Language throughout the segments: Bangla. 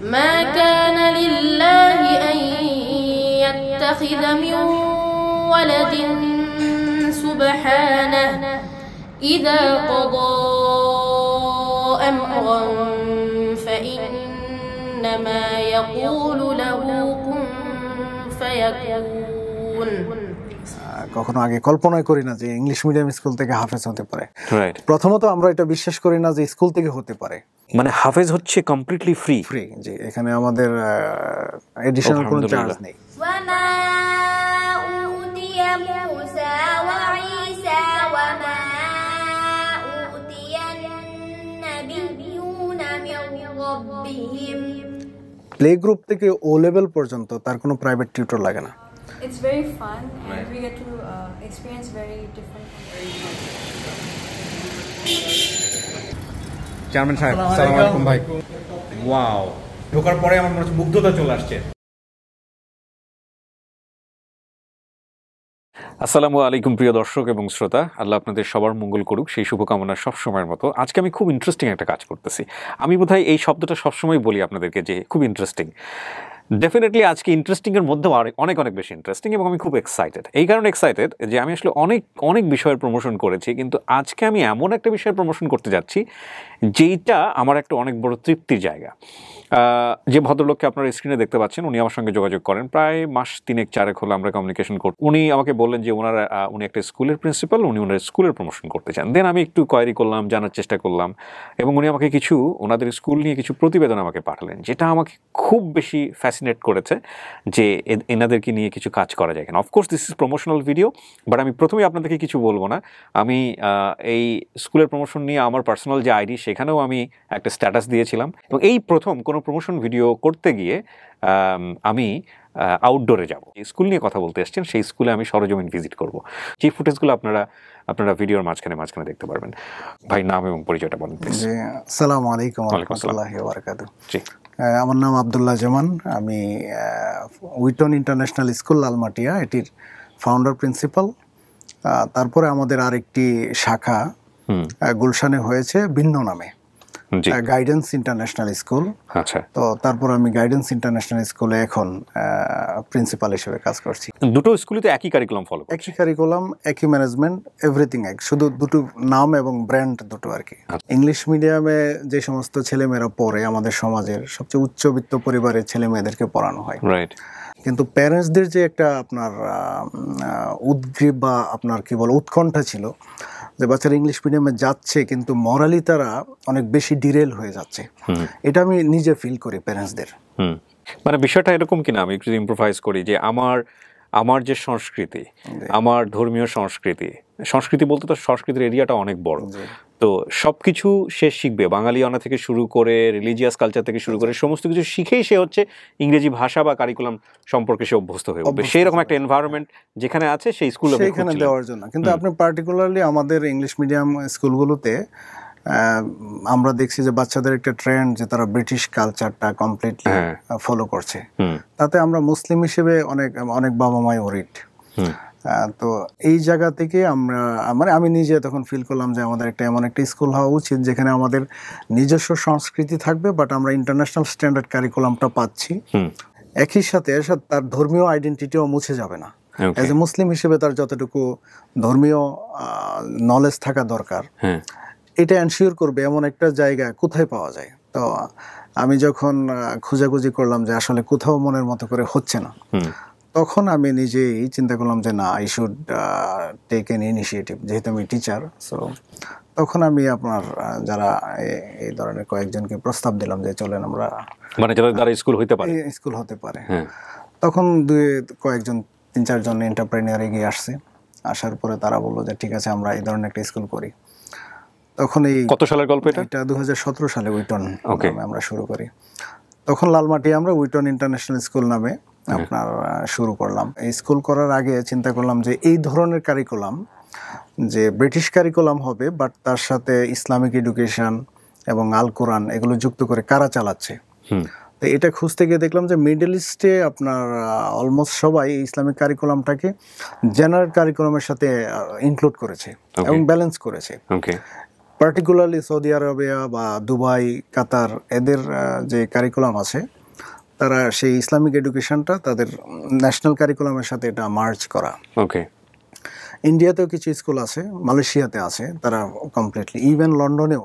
ما كان لله أن يتخذ من ولد سبحانه إذا قضى أمرا فإنما يقول له كن فيكون কখনো আগে কল্পনাই করি না যে ইংলিশ মিডিয়াম স্কুল থেকে হাফেজ হতে পারে প্রথমত আমরা এটা বিশ্বাস করি না যে স্কুল থেকে হতে পারে মানে হাফেজ হচ্ছে কমপ্লিটলি ফ্রি ফ্রি জি এখানে আমাদের এডিশনাল কোনো চার্জ নেই প্লে গ্রুপ থেকে ও লেভেল পর্যন্ত তার কোনো প্রাইভেট টিউটর লাগে না it's very fun and right. we get to uh, experience very different chairman সাহেব সালাম আলাইকুম ভাই ওয়াও ঢোকার পরে আমার মনে হচ্ছে মুগ্ধতা চলে আসছে আসসালামু আলাইকুম প্রিয় দর্শক এবং শ্রোতা আল্লাহ আপনাদের সবার মঙ্গল করুক সেই শুভকামনা সবসময়ের মতো আজকে আমি খুব ইন্টারেস্টিং একটা কাজ করতেছি আমি বোধহয় এই শব্দটা সবসময় বলি আপনাদেরকে যে খুব ইন্টারেস্টিং ডেফিনেটলি আজকে ইন্টারেস্টিংয়ের মধ্যেও অনেক অনেক বেশি ইন্টারেস্টিং এবং আমি খুব এক্সাইটেড এই কারণে এক্সাইটেড যে আমি আসলে অনেক অনেক বিষয়ের প্রমোশন করেছি কিন্তু আজকে আমি এমন একটা বিষয়ের প্রমোশন করতে যাচ্ছি যেইটা আমার একটা অনেক বড় তৃপ্তির জায়গা যে ভদ্রলোককে আপনারা স্ক্রিনে দেখতে পাচ্ছেন উনি আমার সঙ্গে যোগাযোগ করেন প্রায় মাস তিনেক চারেক হলো আমরা কমিউনিকেশন করি উনি আমাকে বললেন যে ওনার উনি একটা স্কুলের প্রিন্সিপাল উনি ওনার স্কুলের প্রমোশন করতে চান দেন আমি একটু কোয়ারি করলাম জানার চেষ্টা করলাম এবং উনি আমাকে কিছু ওনাদের স্কুল নিয়ে কিছু প্রতিবেদন আমাকে পাঠালেন যেটা আমাকে খুব বেশি ফ্যাসিনেট করেছে যে এনাদেরকে নিয়ে কিছু কাজ করা যায় কেন of course this is promotional video but আমি প্রথমেই আপনাদেরকে কিছু বলবো না আমি এই স্কুলের প্রমোশন নিয়ে আমার পার্সোনাল যে আইডি সেখানেও আমি একটা স্ট্যাটাস দিয়েছিলাম এবং এই প্রথম কোনো প্রমোশন ভিডিও করতে গিয়ে আমি আউটডোরে যাব স্কুল নিয়ে কথা বলতে এসছেন সেই স্কুলে আমি সরজমিন ভিজিট করব যে ফুটেজগুলো আপনারা আপনারা ভিডিওর মাঝখানে মাঝখানে দেখতে পারবেন ভাই নাম এবং পরিচয়টা বলেন জি আসসালামু আলাইকুম জি আমার নাম আবদুল্লাহ জামান আমি উইটন ইন্টারন্যাশনাল স্কুল লালমাটিয়া এটির ফাউন্ডার প্রিন্সিপাল তারপরে আমাদের আরেকটি শাখা গুলশানে হয়েছে ভিন্ন নামে গাইডেন্স ইন্টারন্যাশনাল স্কুল তো তারপর আমি গাইডেন্স ইন্টারন্যাশনাল স্কুলে এখন প্রিন্সিপাল হিসেবে কাজ করছি দুটো স্কুলে তো একই কারিকুলাম ফলো একই কারিকুলাম একই ম্যানেজমেন্ট এভরিথিং এক শুধু দুটো নাম এবং ব্র্যান্ড দুটো আর কি ইংলিশ আচ্ছা। মিডিয়ামে যে সমস্ত ছেলেমেয়েরা পড়ে আমাদের সমাজের সবচেয়ে উচ্চবিত্ত পরিবারের ছেলে মেয়েদেরকে পড়ানো হয় রাইট কিন্তু প্যারেন্টসদের যে একটা আপনার উদ্গ্রীব বা আপনার কি বল উৎকণ্ঠা ছিল যে বাচ্চারা ইংলিশ মিডিয়ামে যাচ্ছে কিন্তু মরালি তারা অনেক বেশি ডিরেল হয়ে যাচ্ছে এটা আমি নিজে ফিল করি প্যারেন্টসদের মানে বিষয়টা এরকম কিনা আমি একটু ইম্প্রোভাইজ করি যে আমার আমার যে সংস্কৃতি আমার ধর্মীয় সংস্কৃতি সংস্কৃতি বলতে তো সংস্কৃতির এরিয়াটা অনেক বড় তো সব কিছু সে শিখবে বাঙালি থেকে শুরু করে রিলিজিয়াস কালচার থেকে শুরু করে সমস্ত কিছু শিখেই সে হচ্ছে ইংরেজি ভাষা বা কারিকুলাম সম্পর্কে সে অভ্যস্ত হয়ে উঠবে সেই রকম একটা এনভায়রনমেন্ট যেখানে আছে সেই স্কুলে সেখানে দেওয়ার জন্য কিন্তু আপনি পার্টিকুলারলি আমাদের ইংলিশ মিডিয়াম স্কুলগুলোতে আমরা দেখছি যে বাচ্চাদের একটা ট্রেন্ড যে তারা ব্রিটিশ কালচারটা কমপ্লিটলি ফলো করছে তাতে আমরা মুসলিম হিসেবে অনেক অনেক বাবা মাই ওরিট তো এই জায়গা থেকে আমরা মানে আমি নিজে তখন ফিল করলাম যে আমাদের একটা এমন একটা স্কুল হওয়া উচিত যেখানে আমাদের নিজস্ব সংস্কৃতি থাকবে বাট আমরা ইন্টারন্যাশনাল স্ট্যান্ডার্ড কারিকুলামটা পাচ্ছি একই সাথে এর সাথে তার ধর্মীয় আইডেন্টিটিও মুছে যাবে না এজ এ মুসলিম হিসেবে তার যতটুকু ধর্মীয় নলেজ থাকা দরকার হ্যাঁ। এটা এনশিওর করবে এমন একটা জায়গা কোথায় পাওয়া যায় তো আমি যখন খুঁজাখুঁজি করলাম যে আসলে কোথাও মনের মতো করে হচ্ছে না তখন আমি নিজেই চিন্তা করলাম যে না I should take an initiative যেহেতু আমি টিচার সো তখন আমি আপনার যারা এই ধরনের কয়েকজনকে প্রস্তাব দিলাম যে চলেন আমরা মানে যারা স্কুল হইতে পারে স্কুল হতে পারে হ্যাঁ। তখন দুই কয়েকজন তিন চারজন এন্টারপ্রেনিয়ার এগিয়ে আসছে আসার পরে তারা বললো যে ঠিক আছে আমরা এই ধরনের একটা স্কুল করি তখন এই কত সালের গল্প এটা এটা সালে উইটন আমরা শুরু করি তখন লালমাটি আমরা উইটন ইন্টারন্যাশনাল স্কুল নামে আপনার শুরু করলাম স্কুল করার আগে চিন্তা করলাম যে এই ধরনের কারিকুলাম যে ব্রিটিশ কারিকুলাম হবে বাট তার সাথে ইসলামিক এডুকেশন এবং আল কোরআন এগুলো যুক্ত করে কারা চালাচ্ছে তো এটা খুঁজতে গিয়ে দেখলাম যে মিডল ইস্টে আপনার অলমোস্ট সবাই ইসলামিক কারিকুলামটাকে জেনারেল কারিকুলামের সাথে ইনক্লুড করেছে এবং ব্যালেন্স করেছে পার্টিকুলারলি সৌদি আরবিয়া বা দুবাই কাতার এদের যে কারিকুলাম আছে তারা সেই ইসলামিক এডুকেশনটা তাদের ন্যাশনাল কারিকুলামের সাথে এটা মার্চ করা ওকে ইন্ডিয়াতেও কিছু স্কুল আছে মালয়েশিয়াতে আছে তারা কমপ্লিটলি ইভেন লন্ডনেও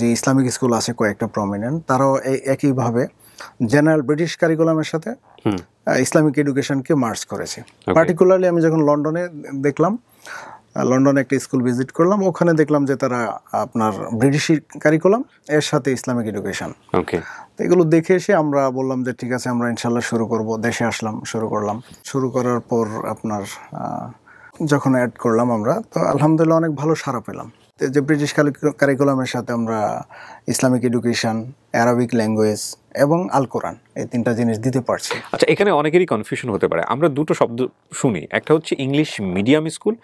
যে ইসলামিক স্কুল আছে কয়েকটা প্রমিনেন্ট তারাও একইভাবে জেনারেল ব্রিটিশ কারিকুলামের সাথে ইসলামিক এডুকেশনকে মার্চ করেছে পার্টিকুলারলি আমি যখন লন্ডনে দেখলাম লন্ডনে একটা স্কুল ভিজিট করলাম ওখানে দেখলাম যে তারা আপনার ব্রিটিশ কারিকুলাম এর সাথে ইসলামিক এডুকেশন তো এগুলো দেখে এসে আমরা বললাম যে ঠিক আছে আমরা ইনশাল্লাহ শুরু করব দেশে আসলাম শুরু করলাম শুরু করার পর আপনার যখন অ্যাড করলাম আমরা তো আলহামদুলিল্লাহ অনেক ভালো সারা পেলাম যে ব্রিটিশ কারিকুলামের সাথে আমরা ইসলামিক এডুকেশন অ্যারাবিক ল্যাঙ্গুয়েজ এবং আল কোরআন এই তিনটা জিনিস দিতে পারছি আচ্ছা এখানে অনেকেরই কনফিউশন হতে পারে আমরা দুটো শব্দ শুনি একটা হচ্ছে ইংলিশ মিডিয়াম স্কুল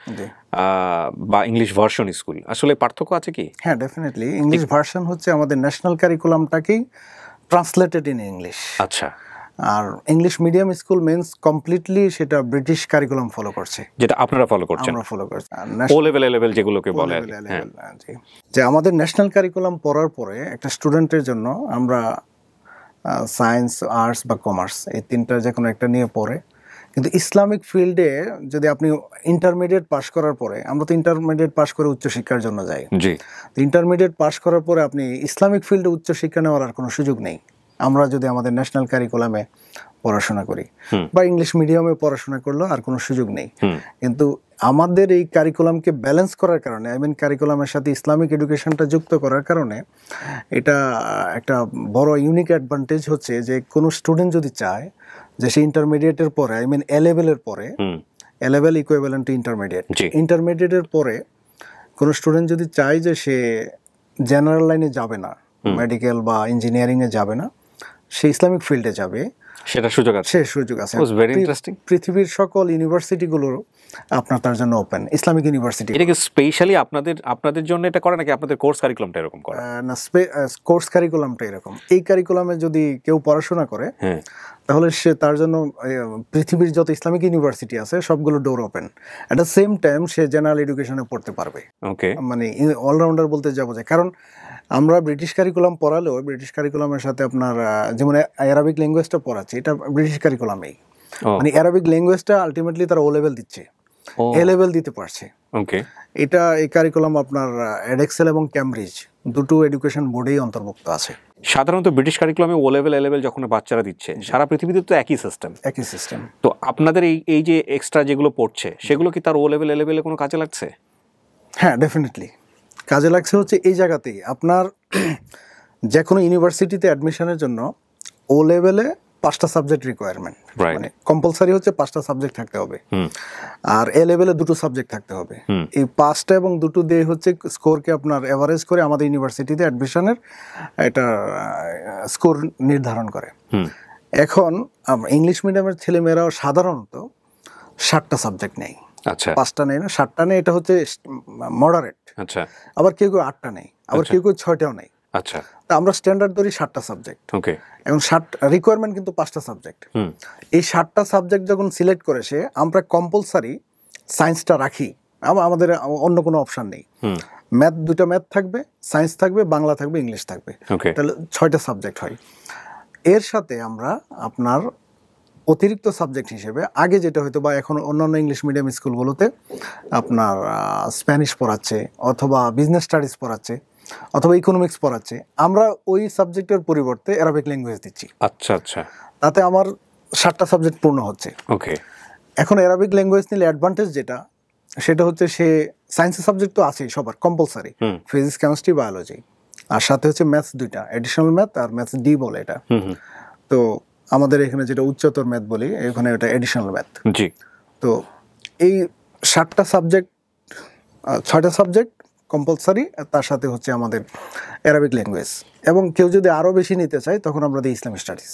বা ইংলিশ ভার্সন স্কুল আসলে পার্থক্য আছে কি হ্যাঁ ডেফিনেটলি ইংলিশ ভার্সন হচ্ছে আমাদের ন্যাশনাল কারিকুলামটাকেই ট্রান্সলেটেড ইন ইংলিশ আচ্ছা আর English medium school means completely সেটা ব্রিটিশ কারিকুলাম ফলো করছে যেটা আপনারা ফলো করছেন আমরা ফলো করছি ও লেভেল লেভেল যেগুলোকে বলে হ্যাঁ। হ্যাঁ, যে আমাদের ন্যাশনাল কারিকুলাম পড়ার পরে একটা স্টুডেন্টের জন্য আমরা সায়েন্স আর্টস বা কমার্স এই তিনটা যে কোনো একটা নিয়ে পড়ে কিন্তু ইসলামিক ফিল্ডে যদি আপনি ইন্টারমিডিয়েট পাশ করার পরে আমরা তো ইন্টারমিডিয়েট পাশ করে উচ্চশিক্ষার জন্য যাই ইন্টারমিডিয়েট পাশ করার পরে আপনি ইসলামিক ফিল্ডে উচ্চশিক্ষা নেওয়ার আর কোনো সুযোগ নেই আমরা যদি আমাদের ন্যাশনাল কারিকুলামে পড়াশোনা করি বা ইংলিশ মিডিয়ামে পড়াশোনা করলেও আর কোনো সুযোগ নেই কিন্তু আমাদের এই কারিকুলামকে ব্যালেন্স করার কারণে আই মিন কারিকুলামের সাথে ইসলামিক এডুকেশনটা যুক্ত করার কারণে এটা একটা বড় ইউনিক অ্যাডভান্টেজ হচ্ছে যে কোনো স্টুডেন্ট যদি চায় যে সে ইন্টারমিডিয়েটের পরে আই মিন এলেভেলের পরে এলেভেল লেভেল টু ইন্টারমিডিয়েট ইন্টারমিডিয়েটের পরে কোন স্টুডেন্ট যদি চায় যে সে জেনারেল লাইনে যাবে না মেডিকেল বা ইঞ্জিনিয়ারিং এ যাবে না সে ইসলামিক ফিল্ডে যাবে সেটা সুযোগ আছে সে সুযোগ আছে পৃথিবীর সকল ইউনিভার্সিটিগুলো আপনার তার জন্য ওপেন ইসলামিক ইউনিভার্সিটি এটা কি স্পেশালি আপনাদের আপনাদের জন্য এটা করে নাকি আপনাদের কোর্স কারিকুলামটা এরকম করে না কোর্স কারিকুলামটা এরকম এই কারিকুলামে যদি কেউ পড়াশোনা করে হ্যাঁ। তাহলে সে তার জন্য পৃথিবীর যত ইসলামিক ইউনিভার্সিটি আছে সবগুলো door open at the same time সে জেনারেল এডুকেশনে পড়তে পারবে ওকে মানে অলরাউন্ডার বলতে যা যে কারণ আমরা ব্রিটিশ কারিকুলাম পড়ালেও ব্রিটিশ কারিকুলামের সাথে আপনার যেমন অ্যারাবিক ল্যাঙ্গুয়েজটা পড়াচ্ছে এটা ব্রিটিশ কারিকুলামেই মানে অ্যারাবিক ল্যাঙ্গুয়েজটা আলটিমেটলি তারা ও লেভেল দিচ্ছে এ লেভেল দিতে পারছে ওকে এটা এই কারিকুলাম আপনার এডেক্সেল এবং ক্যামব্রিজ দুটো এডুকেশন বোর্ডেই অন্তর্ভুক্ত আছে সাধারণত ব্রিটিশ কারিকুলামে ও লেভেল এ লেভেল যখন বাচ্চারা দিচ্ছে সারা পৃথিবীতে তো একই সিস্টেম একই সিস্টেম তো আপনাদের এই এই যে এক্সট্রা যেগুলো পড়ছে সেগুলো কি তার ও লেভেল এ লেভেলে কোনো কাজে লাগছে হ্যাঁ ডেফিনেটলি কাজে লাগছে হচ্ছে এই জায়গাতেই আপনার যে কোনো ইউনিভার্সিটিতে অ্যাডমিশনের জন্য ও লেভেলে পাঁচটা সাবজেক্ট রিকোয়ারমেন্ট মানে কম্পালসারি হচ্ছে পাঁচটা সাবজেক্ট থাকতে হবে আর এ লেভেলে দুটো সাবজেক্ট থাকতে হবে এই পাঁচটা এবং দুটো দিয়ে হচ্ছে স্কোরকে আপনার অ্যাভারেজ করে আমাদের ইউনিভার্সিটিতে অ্যাডমিশনের এটা স্কোর নির্ধারণ করে এখন ইংলিশ মিডিয়ামের ছেলেমেয়েরাও সাধারণত ষাটটা সাবজেক্ট নেই আচ্ছা পাঁচটা নেই না সাতটা নেই এটা হচ্ছে মডারেট আচ্ছা আবার কেউ কেউ আটটা নেই আবার আচ্ছা। কেউ কেউ ছয়টাও নেই আচ্ছা তা আমরা স্ট্যান্ডার্ড ধরি সাতটা সাবজেক্ট ওকে এবং ষাট রিকোয়ারমেন্ট কিন্তু পাঁচটা সাবজেক্ট এই ষাটটা সাবজেক্ট যখন সিলেক্ট করে সে আমরা কম্পালসারি সায়েন্সটা রাখি আমাদের অন্য কোনো অপশান নেই ম্যাথ দুটা ম্যাথ থাকবে সায়েন্স থাকবে বাংলা থাকবে ইংলিশ থাকবে তাহলে ছয়টা সাবজেক্ট হয় এর সাথে আমরা আপনার অতিরিক্ত সাবজেক্ট হিসেবে আগে যেটা হয়তো বা এখন অন্যান্য ইংলিশ মিডিয়াম স্কুলগুলোতে আপনার স্প্যানিশ পড়াচ্ছে অথবা বিজনেস স্টাডিজ পড়াচ্ছে অথবা ইকোনমিক্স পড়াচ্ছে আমরা ওই সাবজেক্টের পরিবর্তে অ্যারাবিক ল্যাঙ্গুয়েজ দিচ্ছি আচ্ছা আচ্ছা তাতে আমার সাতটা সাবজেক্ট পূর্ণ হচ্ছে ওকে এখন অ্যারাবিক ল্যাঙ্গুয়েজ নিলে অ্যাডভান্টেজ যেটা সেটা হচ্ছে সে সায়েন্সের সাবজেক্ট তো আছেই সবার কম্পালসারি ফিজিক্স কেমিস্ট্রি বায়োলজি আর সাথে হচ্ছে ম্যাথস দুইটা অ্যাডিশনাল ম্যাথ আর ম্যাথস ডি বলে এটা তো আমাদের এখানে যেটা উচ্চতর ম্যাথ বলি এখানে ওটা অ্যাডিশনাল ম্যাথ জি তো এই সাতটা সাবজেক্ট ছয়টা সাবজেক্ট কম্পালসারি তার সাথে হচ্ছে আমাদের অ্যারাবিক ল্যাঙ্গুয়েজ এবং কেউ যদি আরও বেশি নিতে চাই তখন আমরা দিই ইসলামিক স্টাডিজ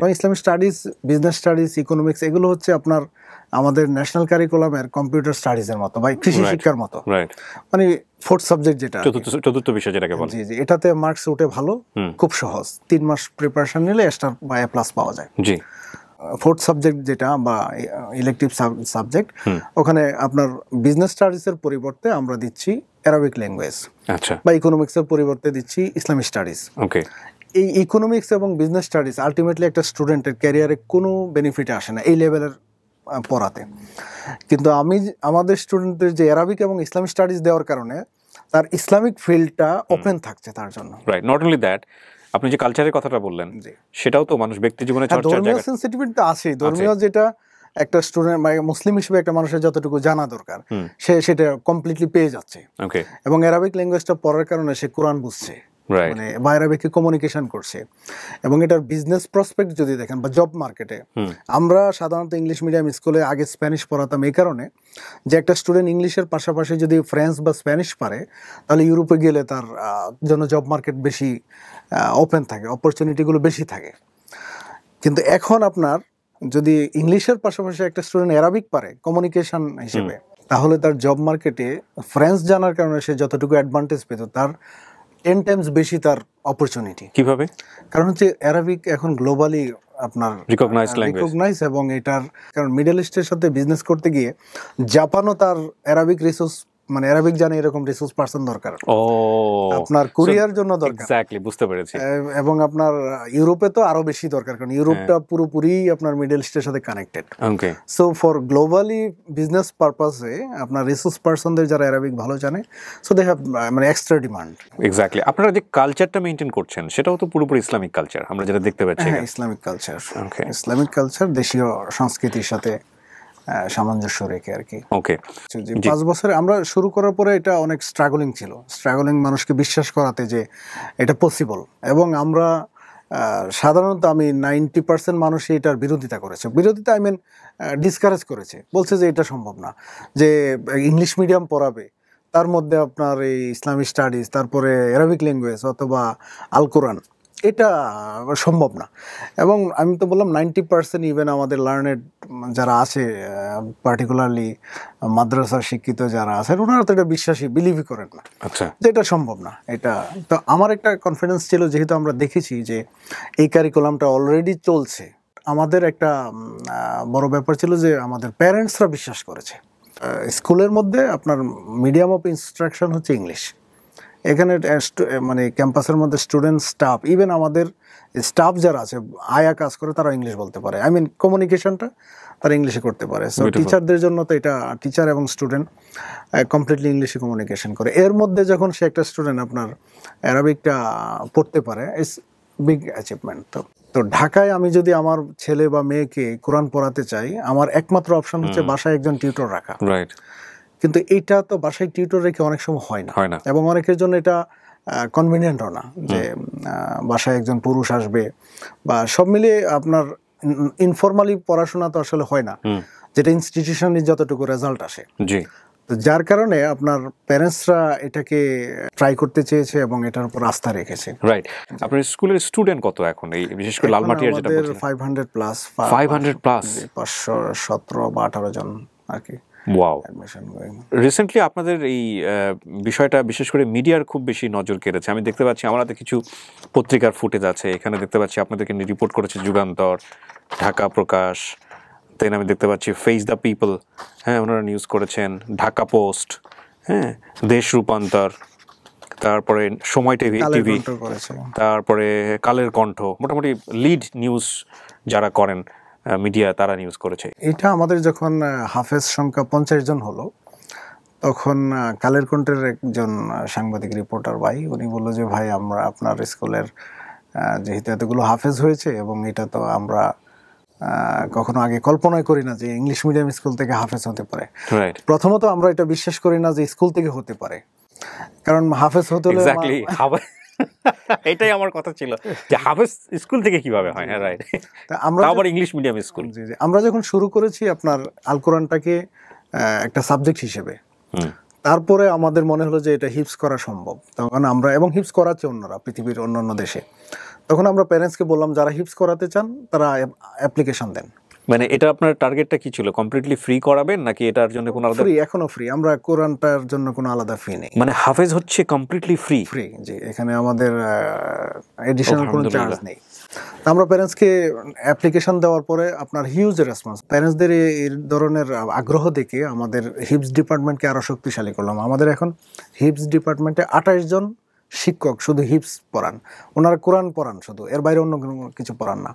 এবং Islamic studies business studies economics এগুলো হচ্ছে আপনার আমাদের ন্যাশনাল কারিকুলামের কম্পিউটার স্টাডিজের মতো বা কৃষি শিক্ষার মতো মানে ফোর্থ সাবজেক্ট যেটা চতুর্থ বিষয় যেটাকে বলে জি জি এটাতে মার্কস উঠে ভালো খুব সহজ তিন মাস প্রিপারেশন নিলে স্টার বা এ প্লাস পাওয়া যায় জি ফোর্থ সাবজেক্ট যেটা বা ইলেকটিভ সাবজেক্ট ওখানে আপনার বিজনেস স্টাডিজের পরিবর্তে আমরা দিচ্ছি অ্যারাবিক ল্যাঙ্গুয়েজ আচ্ছা বা ইকোনমিক্সের পরিবর্তে দিচ্ছি ইসলামিক স্টাডিজ ওকে এই ইকোনমিক্স এবং বিজনেস স্টাডিজ আলটিমেটলি একটা স্টুডেন্টের ক্যারিয়ারে কোনো বেনিফিটে আসে না এই লেভেলের পড়াতে কিন্তু আমি আমাদের স্টুডেন্টদের যে অ্যারাবিক এবং ইসলামিক স্টাডিজ দেওয়ার কারণে তার ইসলামিক ফিল্ডটা ওপেন থাকছে তার জন্য রাইট নট অনলি দ্যাট আপনি যে কালচারের কথাটা বললেন সেটাও তো মানুষ ব্যক্তি জীবনে হ্যাঁ, ধর্মীয় সেন্সিটিভিটি তো আছে ধর্মীয় যেটা একটা স্টুডেন্ট মানে মুসলিম হিসেবে একটা মানুষের যতটুকু জানা দরকার সে সেটা কমপ্লিটলি পেয়ে যাচ্ছে এবং অ্যারাবিক ল্যাঙ্গুয়েজটা পড়ার কারণে সে কোরআন বুঝছে মানে বাইরে ব্যক্তি কমিউনিকেশন করছে এবং এটার বিজনেস প্রসপেক্ট যদি দেখেন বা জব মার্কেটে আমরা সাধারণত ইংলিশ মিডিয়াম স্কুলে আগে স্প্যানিশ পড়াতাম এই কারণে যে একটা স্টুডেন্ট ইংলিশের পাশাপাশি যদি ফ্রেঞ্চ বা স্প্যানিশ পারে তাহলে ইউরোপে গেলে তার জন্য জব মার্কেট বেশি ওপেন থাকে অপরচুনিটিগুলো বেশি থাকে কিন্তু এখন আপনার যদি ইংলিশের পাশাপাশি একটা স্টুডেন্ট অ্যারাবিক পারে কমিউনিকেশন হিসেবে তাহলে তার জব মার্কেটে ফ্রেন্স জানার কারণে সে যতটুকু অ্যাডভান্টেজ পেত তার টেন টাইমস বেশি তার অপরচুনিটি কিভাবে কারণ হচ্ছে অ্যারাবিক এখন গ্লোবালি আপনার রিকগনাইজ এবং এটার কারণ মিডল ইস্টের সাথে বিজনেস করতে গিয়ে জাপানও তার অ্যারাবিক রিসোর্স মানে অ্যারাবিক জানে এরকম রিসোর্স পার্সন দরকার ও আপনার কোরিয়ার জন্য দরকার এক্স্যাক্টলি বুঝতে পেরেছি এবং আপনার ইউরোপে তো আরো বেশি দরকার কারণ ইউরোপটা হ্যাঁ। পুরোপুরি আপনার মিডল ইস্টের সাথে connected okay so for globally business পারপাসে আপনার রিসোর্স পার্সনদের যারা অ্যারাবিক ভালো জানে সো দে হ্যাভ মানে এক্সট্রা ডিমান্ড এক্স্যাক্টলি আপনারা যে কালচারটা মেইনটেইন করছেন সেটাও তো পুরোপুরি ইসলামিক কালচার আমরা যেটা দেখতে পাচ্ছি ইসলামিক কালচার ইসলামিক কালচার দেশীয় সংস্কৃতির সাথে সামঞ্জস্য রেখে আর কি ওকে আচ্ছা, পাঁচ বছরে আমরা শুরু করার পরে এটা অনেক স্ট্রাগলিং ছিল স্ট্রাগলিং মানুষকে বিশ্বাস করাতে যে এটা পসিবল এবং আমরা সাধারণত আমি নাইনটি পার্সেন্ট মানুষই এটার বিরোধিতা করেছে বিরোধিতা আই মিন ডিসকারেজ করেছে বলছে যে এটা সম্ভব না যে ইংলিশ মিডিয়াম পড়াবে তার মধ্যে আপনার এই ইসলামিক স্টাডিজ তারপরে অ্যারাবিক ল্যাঙ্গুয়েজ অথবা আল কোরআন এটা সম্ভব না এবং আমি তো বললাম নাইনটি পার্সেন্ট ইভেন আমাদের লার্নেড যারা আছে পার্টিকুলারলি মাদ্রাসা শিক্ষিত যারা আছেন ওনারা তো এটা বিশ্বাসী বিলিভই করেন না আচ্ছা যে এটা সম্ভব না এটা তো আমার একটা কনফিডেন্স ছিল যেহেতু আমরা দেখেছি যে এই কারিকুলামটা অলরেডি চলছে আমাদের একটা বড় ব্যাপার ছিল যে আমাদের প্যারেন্টসরা বিশ্বাস করেছে স্কুলের মধ্যে আপনার মিডিয়াম অফ ইনস্ট্রাকশন হচ্ছে ইংলিশ এখানে মানে ক্যাম্পাসের মধ্যে স্টুডেন্ট স্টাফ ইভেন আমাদের স্টাফ যারা আছে আয়া কাজ করে তারা ইংলিশ বলতে পারে আই মিন কমিউনিকেশনটা তারা ইংলিশে করতে পারে সো টিচারদের জন্য তো এটা টিচার এবং স্টুডেন্ট কমপ্লিটলি ইংলিশে কমিউনিকেশন করে এর মধ্যে যখন সে একটা স্টুডেন্ট আপনার অ্যারাবিকটা পড়তে পারে ইটস বিগ অ্যাচিভমেন্ট তো তো ঢাকায় আমি যদি আমার ছেলে বা মেয়েকে কোরআন পড়াতে চাই আমার একমাত্র অপশন হচ্ছে বাসায় একজন টিউটর রাখা রাইট কিন্তু এটা তো বাসায় টিউটর রেখে অনেক সময় হয় না এবং অনেকের জন্য এটা কনভিনিয়েন্টও না যে বাসায় একজন পুরুষ আসবে বা সব মিলিয়ে আপনার ইনফরমালি পড়াশোনা তো আসলে হয় না যেটা ইনস্টিটিউশনে যতটুকু রেজাল্ট আসে জি যার কারণে আপনার প্যারেন্টসরা এটাকে ট্রাই করতে চেয়েছে এবং এটার উপর আস্থা রেখেছে রাইট আপনার স্কুলের স্টুডেন্ট কত এখন এই বিশেষ করে লালমাটিয়ার যেটা বলছেন 500 প্লাস 500 প্লাস 517 বা 18 জন আর কি ওয়াও রিসেন্টলি আপনাদের এই বিষয়টা বিশেষ করে মিডিয়ার খুব বেশি নজর কেড়েছে আমি দেখতে পাচ্ছি আমার হাতে কিছু পত্রিকার ফুটেজ আছে এখানে দেখতে পাচ্ছি আপনাদেরকে রিপোর্ট করেছে যুগান্তর ঢাকা প্রকাশ দেন আমি দেখতে পাচ্ছি ফেস দ্য পিপল হ্যাঁ ওনারা নিউজ করেছেন ঢাকা পোস্ট হ্যাঁ দেশ রূপান্তর তারপরে সময় টিভি টিভি তারপরে কালের কণ্ঠ মোটামুটি লিড নিউজ যারা করেন মিডিয়া তারা নিউজ করেছে এটা আমাদের যখন হাফেজ সংখ্যা পঞ্চাশ জন হলো তখন কালের কণ্ঠের একজন সাংবাদিক রিপোর্টার ভাই উনি বললো যে ভাই আমরা আপনার স্কুলের যেহেতু এতগুলো হাফেজ হয়েছে এবং এটা তো আমরা কখনো আগে কল্পনাই করি না যে ইংলিশ মিডিয়াম স্কুল থেকে হাফেজ হতে পারে প্রথমত আমরা এটা বিশ্বাস করি না যে স্কুল থেকে হতে পারে কারণ হাফেজ হতে হলে এটাই আমার কথা ছিল যে হাফেজ স্কুল থেকে কিভাবে হয় হ্যাঁ রাইট আমরা আবার ইংলিশ মিডিয়াম স্কুল আমরা যখন শুরু করেছি আপনার আল কোরআনটাকে একটা সাবজেক্ট হিসেবে তারপরে আমাদের মনে হলো যে এটা হিপস করা সম্ভব তখন আমরা এবং হিপস করাচ্ছে অন্যরা পৃথিবীর অন্যান্য দেশে তখন আমরা প্যারেন্টসকে বললাম যারা হিপস করাতে চান তারা অ্যাপ্লিকেশন দেন মানে এটা আপনার টার্গেটটা কি ছিল কমপ্লিটলি ফ্রি করাবেন নাকি এটার জন্য কোনো আলাদা ফ্রি এখনো ফ্রি আমরা কোরআনটার জন্য কোনো আলাদা ফি নেই মানে হাফেজ হচ্ছে কমপ্লিটলি ফ্রি ফ্রি জি এখানে আমাদের এডিশনাল কোনো চার্জ নেই আমরা প্যারেন্টসকে অ্যাপ্লিকেশন দেওয়ার পরে আপনার হিউজ রেসপন্স প্যারেন্টসদের এই ধরনের আগ্রহ দেখে আমাদের হিপস ডিপার্টমেন্টকে আরও শক্তিশালী করলাম আমাদের এখন হিপস ডিপার্টমেন্টে আঠাশ জন শিক্ষক শুধু হিপস পড়ান ওনারা কোরআন পড়ান শুধু এর বাইরে অন্য কোনো কিছু পড়ান না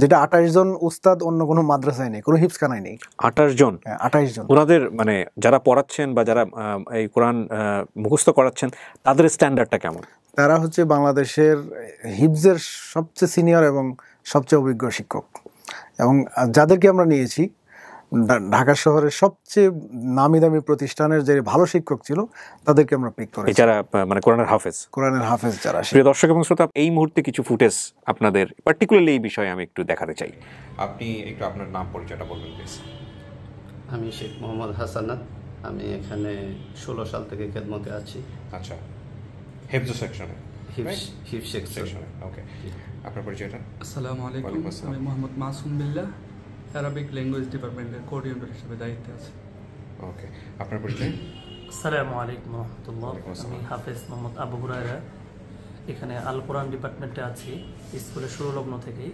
যেটা আঠাশ জন উস্তাদ অন্য কোনো মাদ্রাসায় নেই কোনো হিপস খানায় নেই আঠাশ জন হ্যাঁ, আঠাশ জন ওনাদের মানে যারা পড়াচ্ছেন বা যারা এই কোরআন মুখস্থ করাচ্ছেন তাদের স্ট্যান্ডার্ডটা কেমন তারা হচ্ছে বাংলাদেশের হিপসের সবচেয়ে সিনিয়র এবং সবচেয়ে অভিজ্ঞ শিক্ষক এবং যাদেরকে আমরা নিয়েছি ঢাকা শহরের সবচেয়ে নামি দামি প্রতিষ্ঠানের যে ভালো শিক্ষক ছিল তাদেরকে আমরা পিক করি যারা মানে কোরআনের হাফেজ কোরআনের হাফেজ যারা প্রিয় দর্শক এবং শ্রোতা এই মুহূর্তে কিছু ফুটেজ আপনাদের পার্টিকুলারলি এই বিষয়ে আমি একটু দেখাতে চাই আপনি একটু আপনার নাম পরিচয়টা বলবেন প্লিজ আমি শেখ মোহাম্মদ হাসানাত আমি এখানে ষোলো সাল থেকে খেদমতে আছি আচ্ছা হেফজ সেকশনে হিফ সেকশনে ওকে আপনার পরিচয়টা আসসালামু আলাইকুম আমি মোহাম্মদ মাসুম বিল্লাহ অ্যারাবিক ল্যাঙ্গুয়েজ ডিপার্টমেন্টের কোঅর্ডিনেটর হিসেবে দায়িত্বে আছে ওকে আপনার পরিচয় আসসালামু আলাইকুম রহমতুল্লাহ আমি হাফেজ মোহাম্মদ আবু হুরায়রা এখানে আল কোরআন ডিপার্টমেন্টে আছি স্কুলের শুরুলগ্ন থেকেই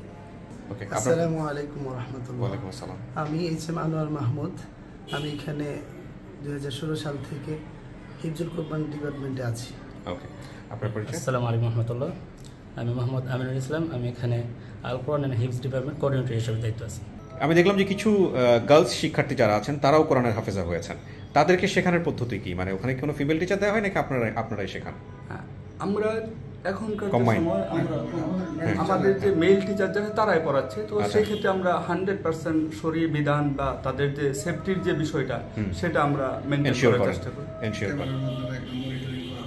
ওকে আসসালামু আলাইকুম রহমতুল্লাহ আমি এইচ এম আনোয়ার মাহমুদ আমি এখানে দু সাল থেকে হিফজুল কোরবান ডিপার্টমেন্টে আছি ওকে আপনার পরিচয় আসসালামু আলাইকুম রহমতুল্লাহ আমি মোহাম্মদ আমিনুল ইসলাম আমি এখানে আল কোরআন অ্যান্ড হিফজ ডিপার্টমেন্ট কোঅর্ডিনেটর হিসেবে দায়িত্ব আছি আমি দেখলাম যে কিছু গার্লস শিক্ষার্থী যারা আছেন তারাও কোরআনের হাফেজা হয়েছেন তাদেরকে শেখানোর পদ্ধতি কি মানে ওখানে কোনো ফিমেল টিচার দেওয়া হয় নাকি আপনারা আপনারাই শেখান হ্যাঁ, আমরা এখনকার সময় আমরা হ্যাঁ। মানে আমাদের যে মেল টিচার যারা তারাই পড়াচ্ছে তো আচ্ছা। সেক্ষেত্রে আমরা হান্ড্রেড পার্সেন্ট শরীর বিধান বা তাদের যে সেফটির যে বিষয়টা সেটা আমরা মেনটেন করার চেষ্টা করি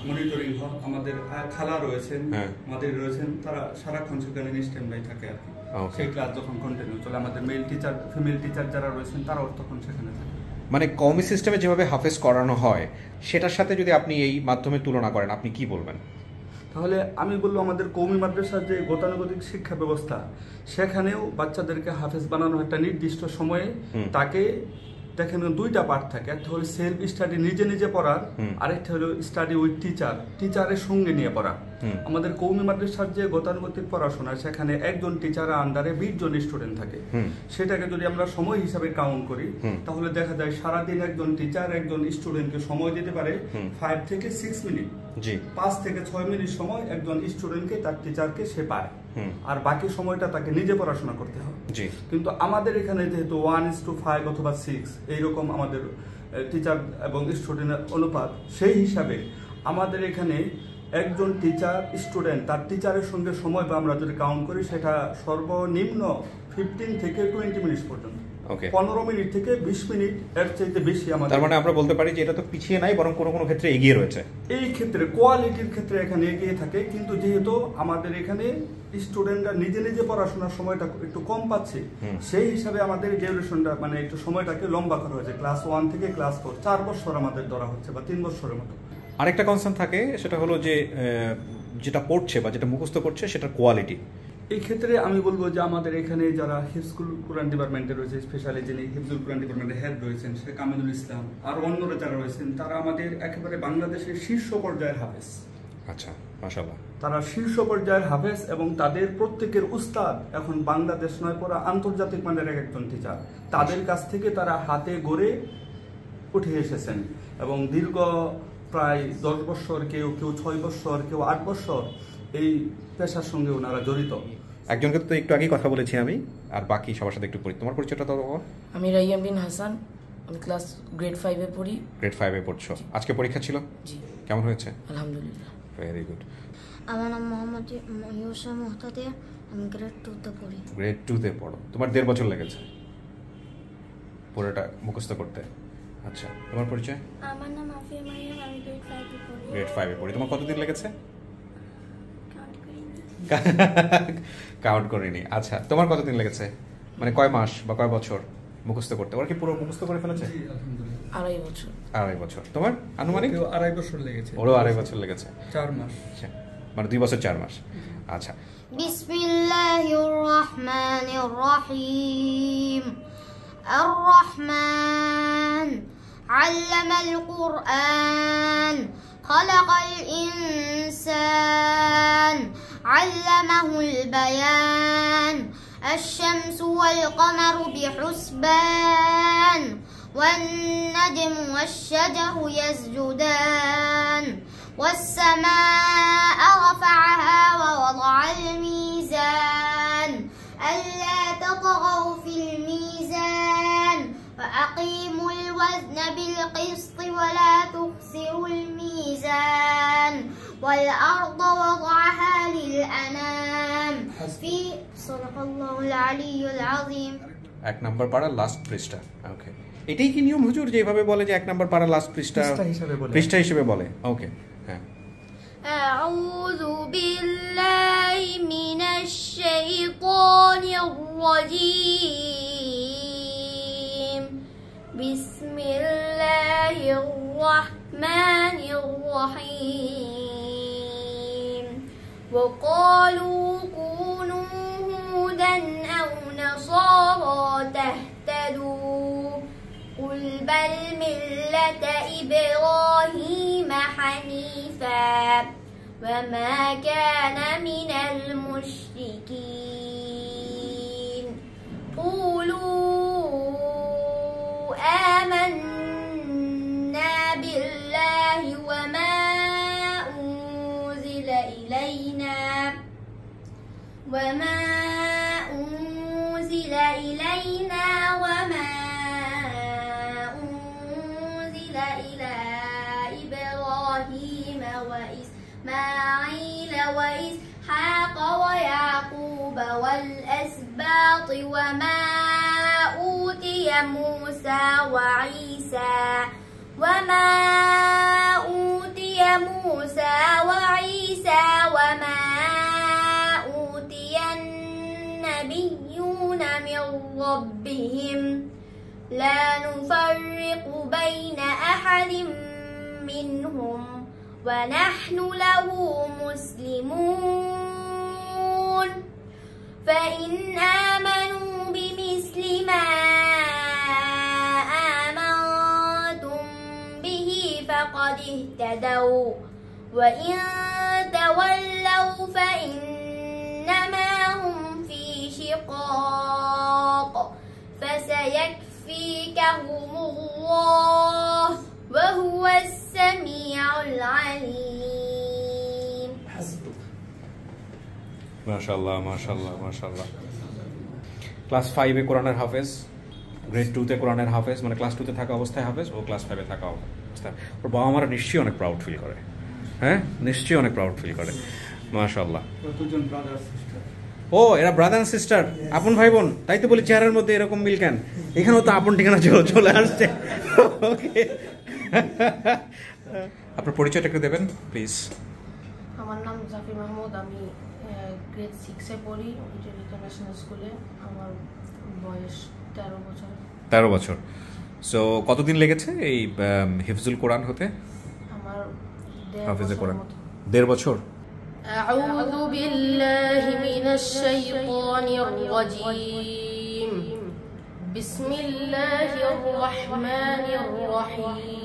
মনিটরিং আমাদের খালা রয়েছেন হ্যাঁ। আমাদের রয়েছেন তারা সারাক্ষণ সেখানে নিশ্চেন্দাই থাকে আর কি সেই ক্লাস যখন কন্টিনিউ চলে আমাদের মেল টিচার ফিমেল টিচার যারা রয়েছেন তারাও তখন সেখানে থাকে মানে কমি সিস্টেমে যেভাবে হাফেজ করানো হয় সেটার সাথে যদি আপনি এই মাধ্যমে তুলনা করেন আপনি কি বলবেন তাহলে আমি বলবো আমাদের কৌমি মাদ্রাসার যে গতানুগতিক শিক্ষা ব্যবস্থা সেখানেও বাচ্চাদেরকে হাফেজ বানানো একটা নির্দিষ্ট সময়ে তাকে দেখেন দুইটা পার্ট থাকে একটা হলো সেলফ স্টাডি নিজে নিজে পড়ার আরেকটা হলো স্টাডি উইথ টিচার টিচারের সঙ্গে নিয়ে পড়া আমাদের কৌমি মাদ্রাসার যে গতানুগতিক পড়াশোনা সেখানে একজন টিচার আন্ডারে বিশ জন স্টুডেন্ট থাকে সেটাকে যদি আমরা সময় হিসাবে কাউন্ট করি তাহলে দেখা যায় সারাদিন একজন টিচার একজন স্টুডেন্টকে সময় দিতে পারে ফাইভ থেকে সিক্স মিনিট জি পাঁচ থেকে ছয় মিনিট সময় একজন স্টুডেন্টকে তার টিচারকে সে পায় আর বাকি সময়টা তাকে নিজে পড়াশোনা করতে হবে কিন্তু আমাদের এখানে যেহেতু ওয়ান ইস টু ফাইভ অথবা সিক্স এইরকম আমাদের টিচার এবং স্টুডেন্টের অনুপাত সেই হিসাবে আমাদের এখানে একজন টিচার স্টুডেন্ট তার টিচারের সঙ্গে সময় বা আমরা যদি কাউন্ট করি সেটা সর্বনিম্ন ফিফটিন থেকে টোয়েন্টি মিনিট পর্যন্ত ওকে পনেরো মিনিট থেকে বিশ মিনিট এর চাইতে বেশি আমাদের তার মানে আমরা বলতে পারি যে এটা তো পিছিয়ে নাই বরং ক্ষেত্রে এগিয়ে রয়েছে এই ক্ষেত্রে কোয়ালিটির ক্ষেত্রে এখানে এগিয়ে থাকে কিন্তু যেহেতু আমাদের এখানে স্টুডেন্টরা নিজে নিজে পড়াশোনার সময়টা একটু কম পাচ্ছে সেই হিসাবে আমাদের ডিউরেশনটা মানে একটু সময়টাকে লম্বা করা হয়েছে ক্লাস ওয়ান থেকে ক্লাস চার বছর আমাদের ধরা হচ্ছে বা তিন বছরের মতো আরেকটা কনসার্ন থাকে সেটা হলো যে যেটা পড়ছে বা যেটা মুখস্থ করছে সেটার কোয়ালিটি এই ক্ষেত্রে আমি বলবো যে আমাদের এখানে যারা হিফজুল কুরআন ডিপার্টমেন্টে রয়েছে স্পেশালি যিনি হিফজুল কুরআন ডিপার্টমেন্টের হেড রয়েছেন শেখ আমিনুল ইসলাম আর অন্যরা যারা রয়েছেন তারা আমাদের একেবারে বাংলাদেশের শীর্ষ পর্যায়ের হাফেজ আচ্ছা মাশাআল্লাহ তারা শীর্ষ পর্যায়ের হাফেজ এবং তাদের প্রত্যেকের উস্তাদ এখন বাংলাদেশ নয় পড়া আন্তর্জাতিক মানের এক একজন টিচার তাদের কাছ থেকে তারা হাতে গড়ে উঠে এসেছেন এবং দীর্ঘ প্রায় দশ বছর কেউ কেউ ছয় বছর কেউ আট বছর এই পেশার সঙ্গে ওনারা জড়িত একজনকে তো একটু আগেই কথা বলেছি আমি আর বাকি সবার সাথে একটু পড়ি তোমার পরিচয়টা তো আমি রাইয়া বিন হাসান আমি ক্লাস গ্রেড ফাইভে পড়ি গ্রেড ফাইভে পড়ছো আজকে পরীক্ষা ছিল কেমন হয়েছে আলহামদুলিল্লাহ ভেরি গুড আমার নাম মোহাম্মদ ইউসা মুহতাদে আমি গ্রেড টু তে পড়ি গ্রেড টুতে পড়ো তোমার দেড় বছর লেগেছে পুরোটা মুখস্থ করতে আচ্ছা তোমার পরিচয় আমার নাম আফিয়া মাইয়া আমি গ্রেড ফাইভে পড়ি গ্রেড ফাইভে পড়ি তোমার কতদিন লেগেছে কাউন্ট করিনি আচ্ছা তোমার কতদিন লেগেছে মানে কয় মাস বা কয় বছর মুখস্থ করতে ওরা কি পুরো মুখস্থ করে ফেলেছে আড়াই বছর আড়াই বছর তোমার আনুমানিক আড়াই বছর লেগেছে ওরও আড়াই বছর লেগেছে চার মাস আচ্ছা, মানে দুই বছর চার মাস আচ্ছা বিসমিল্লাহির রহমানির রহিম আর রহমান আল্লামাল কুরআন خلق الإنسان علمه البيان الشمس والقمر بحسبان والنجم والشجر يسجدان والسماء رفعها ووضع الميزان ألا تطغوا في الميزان وأقيموا الوزن بالقسط ولا تخسروا الميزان والأرض وضعها للأنام في صدق الله العلي العظيم এক নাম্বার পাড়া লাস্ট পৃষ্ঠা ওকে এটাই কি নিয়ম হুজুর যেভাবে বলে যে এক নাম্বার পাড়া লাস্ট পৃষ্ঠা পৃষ্ঠা হিসেবে বলে ওকে হ্যাঁ আউযু বিল্লাহি মিনাশ শাইতানির রাজীম بسم الله الرحمن الرحيم وقالوا كونوا هودا أو نصارى تهتدوا قل بل ملة إبراهيم حنيفا وما كان من المشركين قولوا آمنا بالله وما أنزل إلينا وما أنزل إلينا وما أنزل إلى إبراهيم وإسماعيل وإسحاق ويعقوب والأسباط وما أوتي موسى وعيسى وما أوتي موسى وعيسى وما أوتي النبيون من ربهم لا نفرق بين أحد منهم ونحن له مسلمون فإن آمنوا بما بمثل ما آمنتم به فقد اهتدوا وإن تولوا فإنما هم في شقاق فسيكفيكهم الله وهو السميع العليم حسبك ما شاء الله ما شاء الله ما شاء الله ক্লাস ফাইভে কোরআনের হাফেজ গ্রেড টুতে কোরআনের হাফেজ মানে ক্লাস টুতে থাকা অবস্থায় হাফেজ ও ক্লাস ফাইভে থাকা অবস্থায় ওর বাবা মারা নিশ্চয়ই অনেক প্রাউড ফিল করে হ্যাঁ নিশ্চয়ই অনেক প্রাউড ফিল করে মাশাল্লাহ ও এরা ব্রাদার অ্যান্ড সিস্টার আপন ভাই বোন তাই তো বলি চেহারার মধ্যে এরকম মিল কেন এখানেও তো আপন ঠিকানা চলে আসছে ওকে আপনার পরিচয়টা একটু দেবেন প্লিজ আমার নাম জাফি মাহমুদ আমি গ্রেড সিক্সে পড়ি ইন্টারন্যাশনাল স্কুলে আমার বয়স তেরো বছর তেরো বছর সো কতদিন লেগেছে এই হিফজুল কোরআন হতে আমার হাফিজে কোরআন দেড় বছর أعوذ بالله من الشيطان الرجيم بسم الله الرحمن الرحيم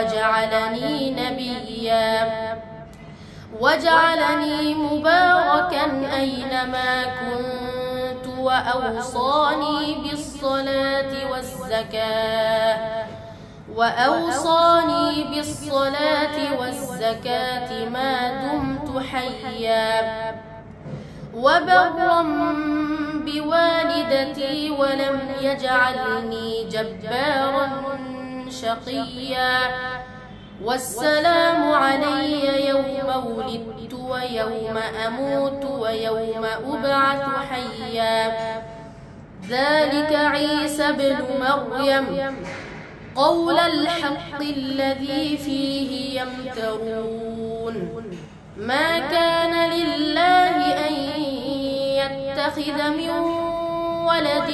وجعلني نبيا وجعلني مباركا أينما كنت وأوصاني بالصلاة والزكاة وأوصاني بالصلاة والزكاة ما دمت حيا وبرا بوالدتي ولم يجعلني جبارا شقيا والسلام علي يوم ولدت ويوم أموت ويوم أبعث حيا ذلك عيسى بن مريم قول الحق الذي فيه يمترون ما كان لله أن يتخذ من ولد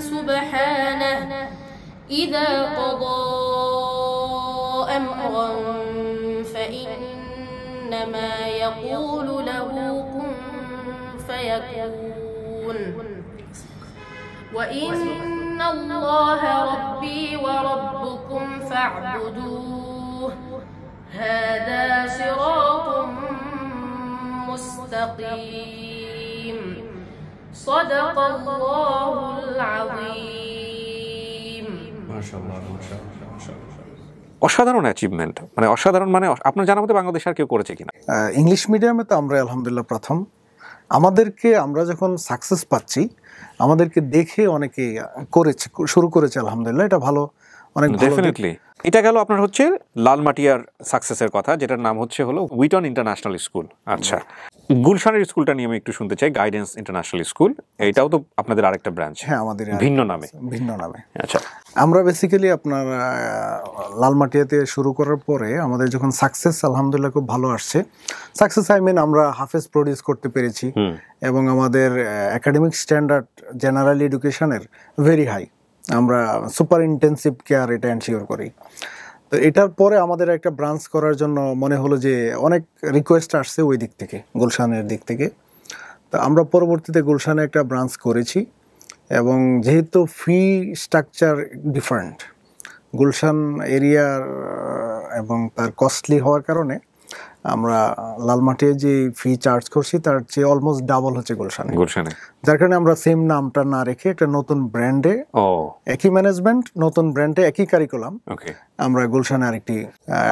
سبحانه إذا قضى أمرا فإنما يقول له كن فيكون وإن الله ربي وربكم فاعبدوه هذا صراط مستقيم صدق الله العظيم অসাধারণ অ্যাচিভমেন্ট মানে অসাধারণ মানে আপনার জানা মতো বাংলাদেশ আর কেউ করেছে কিনা ইংলিশ মিডিয়ামে তো আমরা আলহামদুলিল্লাহ প্রথম আমাদেরকে আমরা যখন সাকসেস পাচ্ছি আমাদেরকে দেখে অনেকে করেছে শুরু করেছে আলহামদুলিল্লাহ এটা ভালো অনেক ডেফিনেটলি এটা গেল আপনার হচ্ছে লালমাটিয়ার সাকসেসের কথা যেটার নাম হচ্ছে হলো উইটন ইন্টারন্যাশনাল স্কুল আচ্ছা গুলশানের স্কুলটা নিয়ে আমি একটু শুনতে চাই গাইডেন্স ইন্টারন্যাশনাল স্কুল এটাও তো আপনাদের আরেকটা ব্রাঞ্চ হ্যাঁ আমাদের ভিন্ন নামে ভিন্ন নামে আচ্ছা আমরা বেসিক্যালি আপনার লালমাটিয়াতে শুরু করার পরে আমাদের যখন সাকসেস আলহামদুলিল্লাহ খুব ভালো আসছে সাকসেস আই মিন আমরা হাফেজ প্রডিউস করতে পেরেছি এবং আমাদের একাডেমিক স্ট্যান্ডার্ড জেনারেল এডুকেশনের ভেরি হাই আমরা সুপার ইন্টেন্সিভ কেয়ার এটা এনশিওর করি তো এটার পরে আমাদের একটা ব্রাঞ্চ করার জন্য মনে হলো যে অনেক রিকোয়েস্ট আসছে ওই দিক থেকে গুলশানের দিক থেকে তো আমরা পরবর্তীতে গুলশানে একটা ব্রাঞ্চ করেছি এবং যেহেতু ফি স্ট্রাকচার ডিফারেন্ট গুলশান এরিয়ার এবং তার কস্টলি হওয়ার কারণে আমরা লালমাটিয়ে যে ফি চার্জ করছি তার চেয়ে অলমোস্ট ডাবল হচ্ছে গুলশানে গুলশানে যার কারণে আমরা সেম নামটা না রেখে একটা নতুন ব্র্যান্ডে একই ম্যানেজমেন্ট নতুন ব্র্যান্ডে একই কারিকুলাম আমরা গুলশানে আরেকটি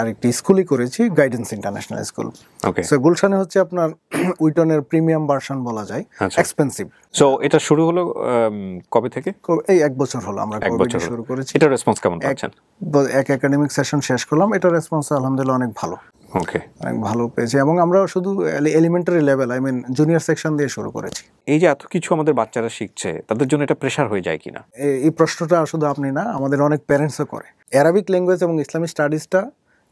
আরেকটি স্কুলই করেছি গাইডেন্স ইন্টারন্যাশনাল স্কুল সো গুলশানে হচ্ছে আপনার উইটনের প্রিমিয়াম ভার্সন বলা যায় এক্সপেন্সিভ আচ্ছা। সো এটা শুরু হলো কবে থেকে এই এক বছর হলো আমরা এক শুরু করেছি এটা রেসপন্স কেমন পাচ্ছেন এক একাডেমিক সেশন শেষ করলাম এটা রেসপন্স আলহামদুলিল্লাহ অনেক ভালো ওকে অনেক ভালো পেয়েছি এবং আমরা শুধু elementary level I mean junior section দিয়ে শুরু করেছি এই যে এত কিছু আমাদের বাচ্চারা শিখছে তাদের জন্য এটা প্রেশার হয়ে যায় কিনা এই প্রশ্নটা শুধু আপনি না আমাদের অনেক প্যারেন্টসও করে অ্যারাবিক ল্যাঙ্গুয়েজ এবং ইসলামিক স্টাডিজটা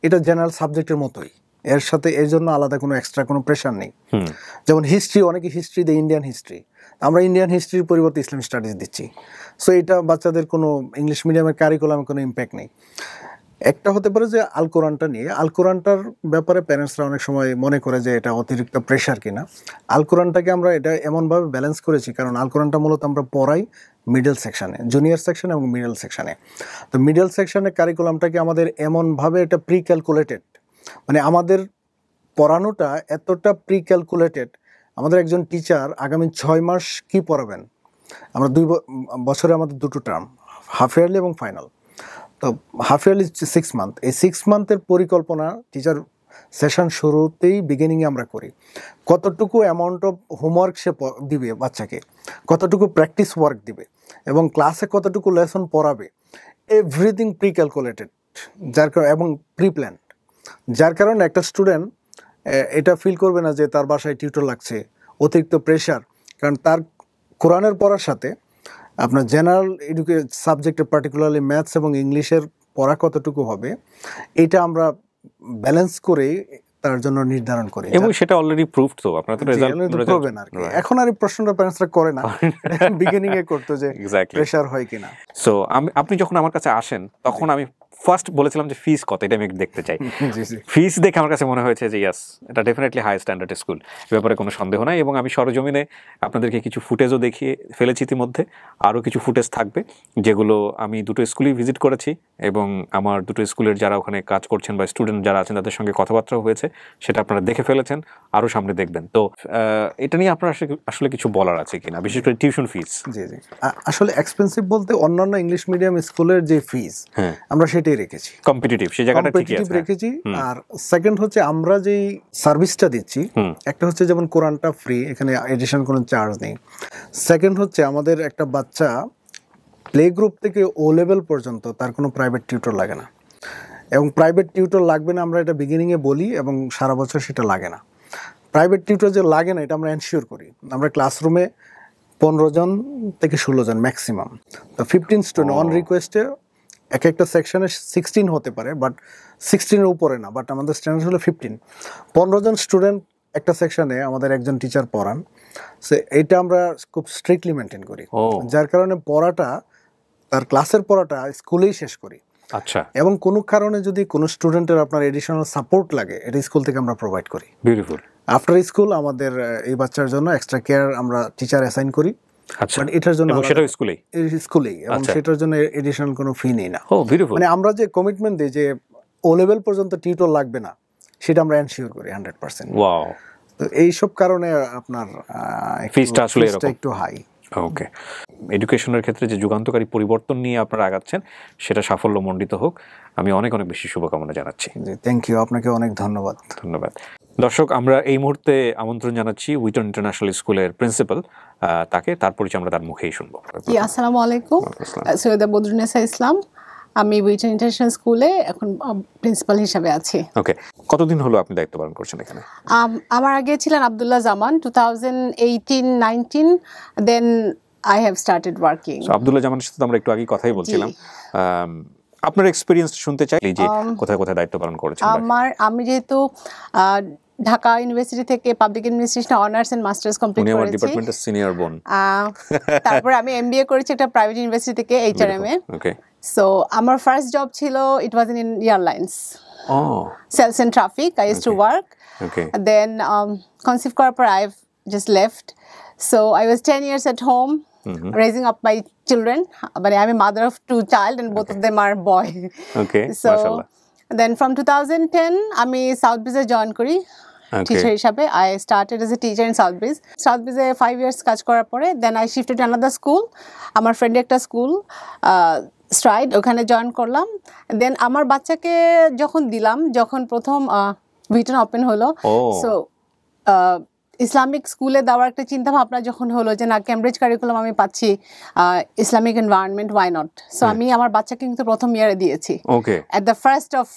এটা জেনারেল সাবজেক্টের মতোই এর সাথে এর জন্য আলাদা কোনো এক্সট্রা কোনো প্রেশার নেই যেমন হিস্ট্রি অনেকে হিস্ট্রি দিয়ে ইন্ডিয়ান হিস্ট্রি আমরা ইন্ডিয়ান হিস্ট্রির পরিবর্তে ইসলামিক স্টাডিজ দিচ্ছি সো এটা বাচ্চাদের কোনো ইংলিশ মিডিয়ামের কারিকুলামে কোনো ইম্প্যাক্ট নেই একটা হতে পারে যে আল কোরআনটা নিয়ে আল কোরআনটার ব্যাপারে প্যারেন্টসরা অনেক সময় মনে করে যে এটা অতিরিক্ত প্রেশার কিনা আল কোরআনটাকে আমরা এটা এমনভাবে ব্যালেন্স করেছি কারণ আল কোরআনটা মূলত আমরা পড়াই মিডল সেকশানে জুনিয়র সেকশানে এবং মিডল সেকশানে তো মিডল সেকশানে কারিকুলামটাকে আমাদের এমনভাবে এটা প্রি ক্যালকুলেটেড মানে আমাদের পড়ানোটা এতটা প্রি ক্যালকুলেটেড আমাদের একজন টিচার আগামী ছয় মাস কি পড়াবেন আমরা দুই বছরে আমাদের দুটো টার্ম হাফ ইয়ারলি এবং ফাইনাল তো হাফ ইয়ারলি সিক্স মান্থ এই সিক্স মান্থের পরিকল্পনা টিচার সেশন শুরুতেই বিগিনিংয়ে আমরা করি কতটুকু অ্যামাউন্ট অফ হোমওয়ার্ক সে দিবে বাচ্চাকে কতটুকু প্র্যাকটিস ওয়ার্ক দিবে এবং ক্লাসে কতটুকু লেসন পড়াবে এভরিথিং প্রি ক্যালকুলেটেড যার কারণে এবং প্রি প্ল্যান যার কারণে একটা স্টুডেন্ট এটা ফিল করবে না যে তার বাসায় টিউটর লাগছে অতিরিক্ত প্রেশার কারণ তার কোরআনের পড়ার সাথে আপনার জেনারেল এডুকে সাবজেক্টে পার্টিকুলারলি ম্যাথস এবং ইংলিশের পড়া কতটুকু হবে এটা আমরা ব্যালেন্স করে তার জন্য নির্ধারণ করি এবং সেটা অলরেডি প্রুফ তো আপনার তো রেজাল্ট প্রুভেন আর কি এখন আর এই প্রশ্নটা প্যারেন্টসরা করে না বিগিনিং এ করতে যে প্রেসার হয় কিনা সো আমি আপনি যখন আমার কাছে আসেন তখন আমি ফার্স্ট বলেছিলাম যে ফিস কত এটা আমি দেখতে চাই ফিস দেখে আমার কাছে মনে হয়েছে যে ইয়াস এটা ডেফিনেটলি হাই স্ট্যান্ডার্ডের স্কুল ব্যাপারে কোনো সন্দেহ নাই এবং আমি সরজমিনে আপনাদেরকে কিছু ফুটেজও দেখিয়ে ফেলেছি ইতিমধ্যে আরও কিছু ফুটেজ থাকবে যেগুলো আমি দুটো স্কুলই ভিজিট করেছি এবং আমার দুটো স্কুলের যারা ওখানে কাজ করছেন বা স্টুডেন্ট যারা আছেন তাদের সঙ্গে কথাবার্তাও হয়েছে সেটা আপনারা দেখে ফেলেছেন আরও সামনে দেখবেন তো এটা নিয়ে আপনার আসলে কিছু বলার আছে কিনা বিশেষ করে টিউশন ফিস জি জি আসলে এক্সপেন্সিভ বলতে অন্যান্য ইংলিশ মিডিয়াম স্কুলের যে ফিস হ্যাঁ। আমরা সেটা জায়গাটাই রেখেছি কম্পিটিটিভ সেই জায়গাটা ঠিকই আছে রেখেছি আর সেকেন্ড হচ্ছে আমরা যেই সার্ভিসটা দিচ্ছি একটা হচ্ছে যেমন কোরআনটা ফ্রি এখানে এডিশন কোনো চার্জ নেই সেকেন্ড হচ্ছে আমাদের একটা বাচ্চা প্লে গ্রুপ থেকে ও লেভেল পর্যন্ত তার কোনো প্রাইভেট টিউটর লাগে না এবং প্রাইভেট টিউটর লাগবে না আমরা এটা বিগিনিংয়ে বলি এবং সারা বছর সেটা লাগে না প্রাইভেট টিউটর যে লাগে না এটা আমরা এনশিওর করি আমরা ক্লাসরুমে পনেরো জন থেকে ষোলো জন ম্যাক্সিমাম তো ফিফটিন স্টুডেন্ট অন রিকোয়েস্টে এক একটা সেকশনে সিক্সটিন হতে পারে বাট সিক্সটিনের উপরে না বাট আমাদের স্ট্যান্ডার্ড হলো ফিফটিন পনেরো জন স্টুডেন্ট একটা সেকশনে আমাদের একজন টিচার পড়ান সে এটা আমরা খুব স্ট্রিক্টলি মেনটেন করি যার কারণে পড়াটা তার ক্লাসের পড়াটা স্কুলেই শেষ করি আচ্ছা এবং কোনো কারণে যদি কোনো স্টুডেন্টের আপনার এডিশনাল সাপোর্ট লাগে এটা স্কুল থেকে আমরা প্রোভাইড করি বিউটিফুল আফটার স্কুল আমাদের এই বাচ্চার জন্য এক্সট্রা কেয়ার আমরা টিচার অ্যাসাইন করি আচ্ছা। মানে এটার জন্য সেটা স্কুলেই স্কুলেই এবং আচ্ছা। সেটার জন্য এডিশনাল কোনো ফি নেই না oh, মানে আমরা যে কমিটমেন্ট দিই যে ও লেভেল পর্যন্ত টিউটর লাগবে না সেটা আমরা এনশিওর করি হান্ড্রেড পার্সেন্ট এইসব কারণে আপনার ফিসটা আসলে একটু হাই ওকে এডুকেশনের ক্ষেত্রে যে যুগান্তকারী পরিবর্তন নিয়ে আপনারা আগাচ্ছেন সেটা সাফল্য মণ্ডিত হোক আমি অনেক অনেক বেশি শুভকামনা জানাচ্ছি থ্যাংক ইউ আপনাকে অনেক ধন্যবাদ ধন্যবাদ দর্শক আমরা এই মুহূর্তে আমন্ত্রণ জানাচ্ছি উইটন ইন্টারন্যাশনাল স্কুলের প্রিন্সিপাল তাকে তার পরিচয় আমরা তার মুখেই শুনবো আসসালামু আলাইকুম সৈয়দ বদরুনেসা ইসলাম আমি উইটন ইন্টারন্যাশনাল স্কুলে এখন প্রিন্সিপাল হিসাবে আছি ওকে কতদিন হলো আপনি দায়িত্ব পালন করছেন এখানে আমার আগে ছিলেন Abdullah Zaman two thousand eighteen nineteen then I have started working Abdullah জামানের সাথে আমরা একটু আগে কথাই বলছিলাম আপনার এক্সপিরিয়েন্স শুনতে চাই যে কোথায় কোথায় দায়িত্ব পালন করেছেন আমার আমি যেহেতু ঢাকা ইউনিভার্সিটি থেকে public administration honours and masters complete করেছি আমার ডিপার্টমেন্টের সিনিয়র বোন তারপর আমি এমবিএ করেছি একটা প্রাইভেট ইউনিভার্সিটি থেকে এইচআরএম এ ওকে সো আমার ফার্স্ট জব ছিল ইট ওয়াজ ইন এয়ারলাইন্স ও sales and traffic I use to work okay then conceive করার পর I have just left so I was 10 years at home mm-hmm. raising up my children. But I'm a mother of two child, and both okay. of them are boy. Okay. So Mashallah. then from 2010, আমি সাউথ বিজে জয়েন করি টিচার হিসাবে I started as a teacher in South Bridge South ব্রিজে ফাইভ ইয়ার্স কাজ করার পরে then I shifted to another school আমার ফ্রেন্ডের একটা স্কুল স্ট্রাইড ওখানে জয়েন করলাম দেন আমার বাচ্চাকে যখন দিলাম যখন প্রথম ভিটন ওপেন হলো সো ইসলামিক স্কুলে দেওয়ার একটা চিন্তা ভাবনা যখন হলো যে না ক্যামব্রিজ কারিকুলাম আমি পাচ্ছি Islamic environment why not so আমি আমার বাচ্চাকে কিন্তু প্রথম ইয়ারে দিয়েছি অ্যাট দ্য ফার্স্ট অফ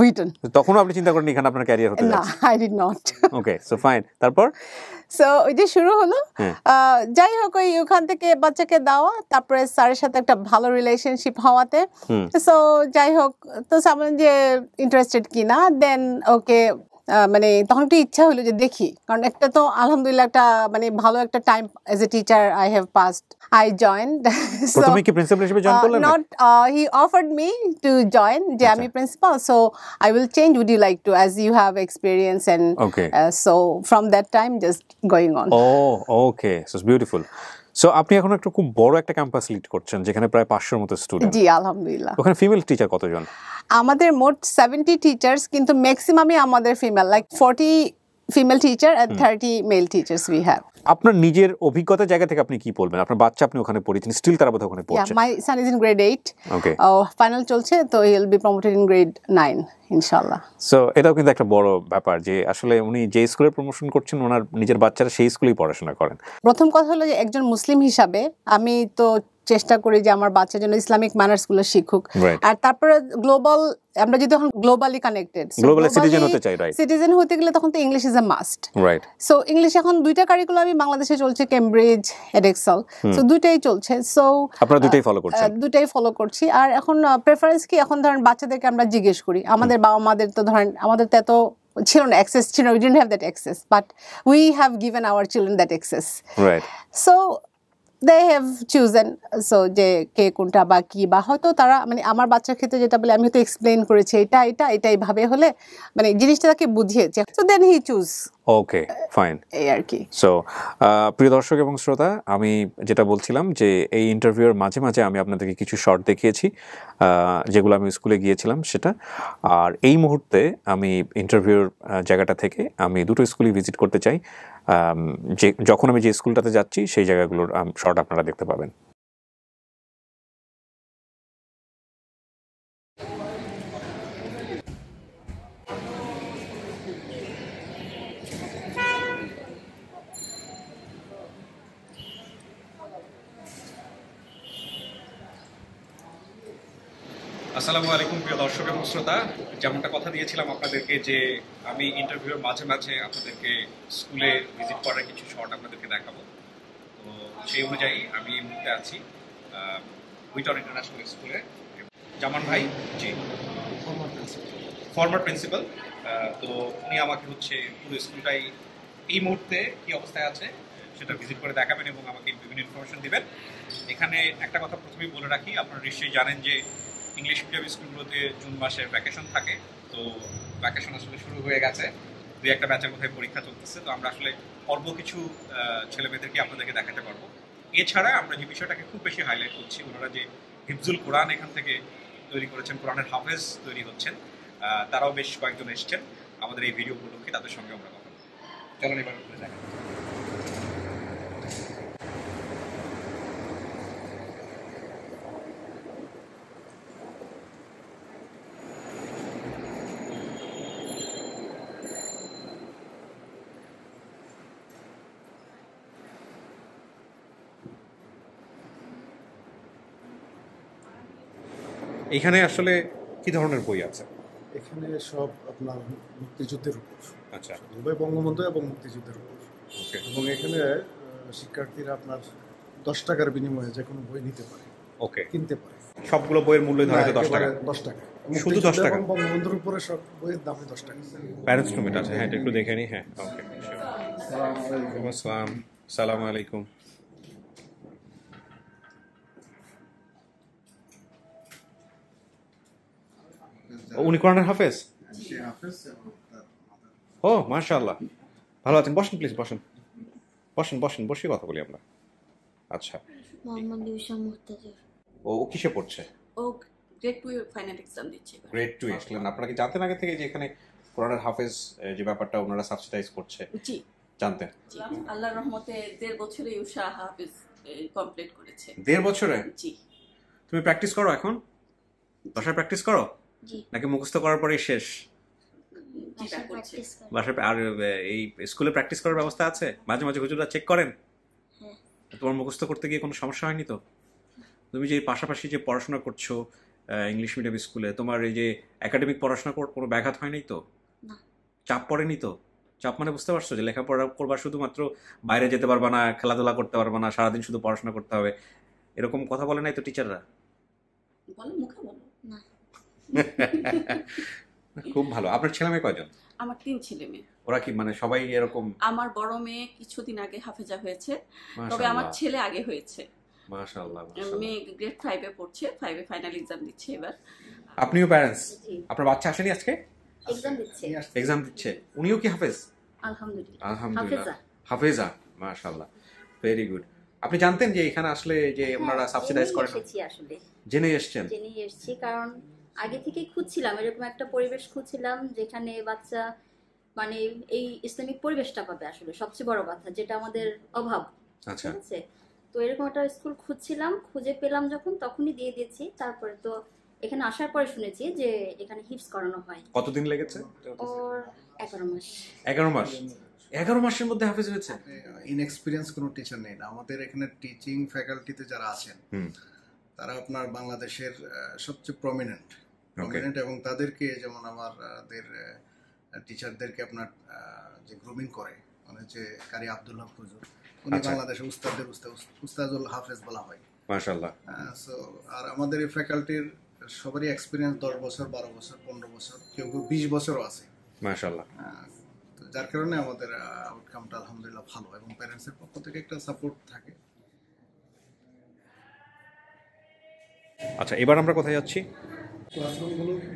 উইটন তখন আপনি চিন্তা করেন এখানে আপনার ক্যারিয়ার হতে না I did not okay so fine তারপর সো ওই যে শুরু হলো হ্যাঁ। যাই হোক ওই ওখান থেকে বাচ্চাকে দেওয়া তারপরে স্যারের সাথে একটা ভালো রিলেশনশিপ হওয়াতে সো যাই হোক তো সামনে যে ইন্টারেস্টেড কিনা দেন ওকে মানে তখন একটা ইচ্ছা হলো যে দেখি কারণ একটা তো আলহামদুলিল্লাহ একটা মানে ভালো একটা time as a teacher I have passed I joined তুমি কি প্রিন্সিপাল হিসেবে জয়েন করলে not he offered me to join যে আচ্ছা। আমি principal so I will change would you like to as you have experience and so from that time just going on ও okay so it's beautiful so আপনি এখন একটা খুব বড় একটা ক্যাম্পাস লিড করছেন যেখানে প্রায় পাঁচশোর মতো স্টুডেন্ট জি আলহামদুলিল্লাহ ওখানে ফিমেল টিচার কতজন আমাদের মোট সেভেন্টি টিচার্স কিন্তু ম্যাক্সিমামই আমাদের female like forty female teacher and thirty male teachers we have আপনার নিজের অভিজ্ঞতা জায়গা থেকে আপনি কি বলবেন আপনার বাচ্চা আপনি ওখানে পড়েছেন স্টিল তারা বোধহয় ওখানে পড়ছে my son is in grade 8 okay final চলছে তো he will be promoted in grade 9 ইনশাআল্লাহ সো এটাও কিন্তু একটা বড় ব্যাপার যে আসলে উনি যে স্কুলে প্রমোশন করছেন ওনার নিজের বাচ্চারা সেই স্কুলেই পড়াশোনা করেন প্রথম কথা হলো যে একজন মুসলিম হিসাবে আমি তো চেষ্টা করি যে আমার বাচ্চা যেন ইসলামিক ম্যানার্সগুলো শিখুক আর তারপরে গ্লোবাল আমরা যদি এখন গ্লোবালি কানেক্টেড সিটিজেন হতে গেলে তখন তো English is a must so English এখন দুইটা কারিকুলামই বাংলাদেশে চলছে কেমব্রিজ এডেক্সল সো দুইটাই চলছে সো আপনারা দুইটাই ফলো করছেন দুইটাই ফলো করছি আর এখন প্রেফারেন্স কি এখন ধরেন বাচ্চাদেরকে আমরা জিজ্ঞেস করি আমাদের hmm. বাবা মাদের তো ধরেন আমাদের তো এত ছিল না অ্যাক্সেস ছিল we didn't have that access but we have given our children that access right so they have chosen so যে কে কোনটা বা কী বা হয়তো তারা মানে আমার বাচ্চার ক্ষেত্রে যেটা বলে আমি হয়তো এক্সপ্লেন করেছি এটা এটা এটা এইভাবে হলে মানে জিনিসটা তাকে বুঝিয়েছে so then he chose okay fine এই আর কি সো uh, প্রিয় দর্শক এবং শ্রোতা আমি যেটা বলছিলাম যে এই ইন্টারভিউর মাঝে মাঝে আমি আপনাদেরকে কিছু শর্ট দেখিয়েছি uh, যেগুলো আমি স্কুলে গিয়েছিলাম সেটা আর এই মুহূর্তে আমি ইন্টারভিউর uh, জায়গাটা থেকে আমি দুটো স্কুলই ভিজিট করতে চাই um, যে যখন আমি যে স্কুলটাতে যাচ্ছি সেই জায়গাগুলোর শর্ট um, আপনারা দেখতে পাবেন আসসালামু আলাইকুম প্রিয় দর্শক এবং শ্রোতা যেমনটা কথা দিয়েছিলাম আপনাদেরকে যে আমি ইন্টারভিউয়ের মাঝে মাঝে আপনাদেরকে স্কুলে ভিজিট করার কিছু শর্ট আপনাদেরকে দেখাবো তো সেই অনুযায়ী আমি এই মুহূর্তে আছি উইটার ইন্টারন্যাশনাল স্কুলে জামান ভাই জি ফর্মার প্রিন্সিপাল তো উনি আমাকে হচ্ছে পুরো স্কুলটাই এই মুহূর্তে কী অবস্থায় আছে সেটা ভিজিট করে দেখাবেন এবং আমাকে বিভিন্ন ইনফরমেশন দেবেন এখানে একটা কথা প্রথমেই বলে রাখি আপনারা নিশ্চয়ই জানেন যে ইংলিশ মিডিয়াম স্কুলগুলোতে জুন মাসের ভ্যাকেশন থাকে তো ভ্যাকেশন আসলে শুরু হয়ে গেছে দুই একটা ব্যাচের কোথায় পরীক্ষা চলতেছে তো আমরা আসলে অল্প কিছু ছেলেমেয়েদেরকে আপনাদেরকে দেখাতে পারবো এছাড়া আমরা যে বিষয়টাকে খুব বেশি হাইলাইট করছি ওনারা যে হিফজুল কোরআন এখান থেকে তৈরি করেছেন কোরআনের হাফেজ তৈরি হচ্ছেন তারাও বেশ কয়েকজন এসছেন আমাদের এই ভিডিও উপলক্ষে তাদের সঙ্গে আমরা কথা চলুন এবার দেখা এখানে আসলে কি ধরনের বই আছে এখানে সব আপনার মুক্তিযুদ্ধের উপর আচ্ছা উভয় বঙ্গবন্ধু এবং মুক্তিযুদ্ধের উপর এবং এখানে শিক্ষার্থীরা আপনার দশ টাকার বিনিময়ে যে কোনো বই নিতে পারে ওকে কিনতে পারে সবগুলো বইয়ের মূল্য দশ টাকা দশ টাকা শুধু দশ টাকা বঙ্গবন্ধুর উপরে সব বইয়ের দাম দশ টাকা প্যারেন্টস টুমেট আছে হ্যাঁ একটু দেখে নিই হ্যাঁ ওকে আসসালামু আলাইকুম উনি কোরআনের হাফেজ ও মাশাল্লাহ ভালো আছেন বসেন প্লিজ বসেন বসেন বসেন বসে কথা বলি আমরা আচ্ছা ও ও কিসে পড়ছে ও গ্রেড টু ফাইনাল এক্সাম দিচ্ছে গ্রেড টু এসলেন আপনারা কি জানতেন আগে থেকে যে এখানে কোরআনের হাফেজ যে ব্যাপারটা ওনারা সাবসিডাইজ করছে জি জানতেন আল্লাহর রহমতে দেড় বছরে উষা হাফেজ কমপ্লিট করেছে দেড় বছরে জি তুমি প্র্যাকটিস করো এখন বাসায় প্র্যাকটিস করো নাকি মুখস্থ করার পরে শেষ বাসায় আর এই স্কুলে প্র্যাকটিস করার ব্যবস্থা আছে মাঝে মাঝে হুজুররা চেক করেন হ্যাঁ। তোমার মুখস্থ করতে গিয়ে কোনো সমস্যা হয়নি তো তুমি যে পাশাপাশি যে পড়াশোনা করছো ইংলিশ মিডিয়াম স্কুলে তোমার এই যে একাডেমিক পড়াশোনা কোনো ব্যাঘাত হয়নি তো চাপ পড়েনি তো চাপ মানে বুঝতে পারছো যে লেখাপড়া করবার শুধুমাত্র বাইরে যেতে পারবে না খেলাধুলা করতে পারবে না সারাদিন শুধু পড়াশোনা করতে হবে এরকম কথা বলে নাই তো টিচাররা বলে মুখে বলো খুব ভালো আপনার ছেলে মেয়ে কয়জন আমার তিন ছেলে মেয়ে ওরা কি মানে সবাই এরকম আমার বড় মেয়ে কিছুদিন আগে হাফেজা হয়েছে তবে আমার ছেলে আগে হয়েছে ভেরি গুড আপনি জানতেন যে এখানে আসলে যে আপনারা সাবসিডাইজ জেনে এসেছেন জেনে এসেছি কারণ আগে থেকেই খুঁজছিলাম এরকম একটা পরিবেশ খুঁজছিলাম যেখানে বাচ্চা মানে এই ইসলামিক পরিবেশটা পাবে আসলে সবচেয়ে বড় কথা যেটা আমাদের অভাব আচ্ছা। ঠিক আছে তো এরকম একটা স্কুল খুঁজছিলাম খুঁজে পেলাম যখন তখনই দিয়ে দিয়েছি তারপরে তো এখানে আসার পরে শুনেছি যে এখানে হিপস করানো হয় কতদিন লেগেছে ওর এগারো মাস এগারো মাস এগারো মাসের মধ্যে হাফেজ হয়েছে ইনএক্সপিরিয়েন্স কোনো টিচার নেই আমাদের এখানে টিচিং ফ্যাকাল্টিতে যারা আছেন তারা আপনার বাংলাদেশের সবচেয়ে প্রমিনেন্ট প্রমিনেন্ট এবং তাদেরকে যেমন আমাদের টিচারদেরকে আপনার যে গ্রুমিং করে মানে যে কারি আব্দুল্লাহ ফজুর উনি আচ্ছা। বাংলাদেশে উস্তাদের উস্তাদুল হাফেজ বলা হয় মাশাআল্লাহ সো আর আমাদের এই ফ্যাকাল্টির সবারই এক্সপিরিয়েন্স দশ বছর বারো বছর পনেরো বছর কেউ কেউ বিশ বছরও আছে মাশাআল্লাহ যার কারণে আমাদের আউটকামটা আলহামদুলিল্লাহ ভালো এবং প্যারেন্টসের পক্ষ থেকে একটা সাপোর্ট থাকে আচ্ছা এবার আমরা কোথায় যাচ্ছি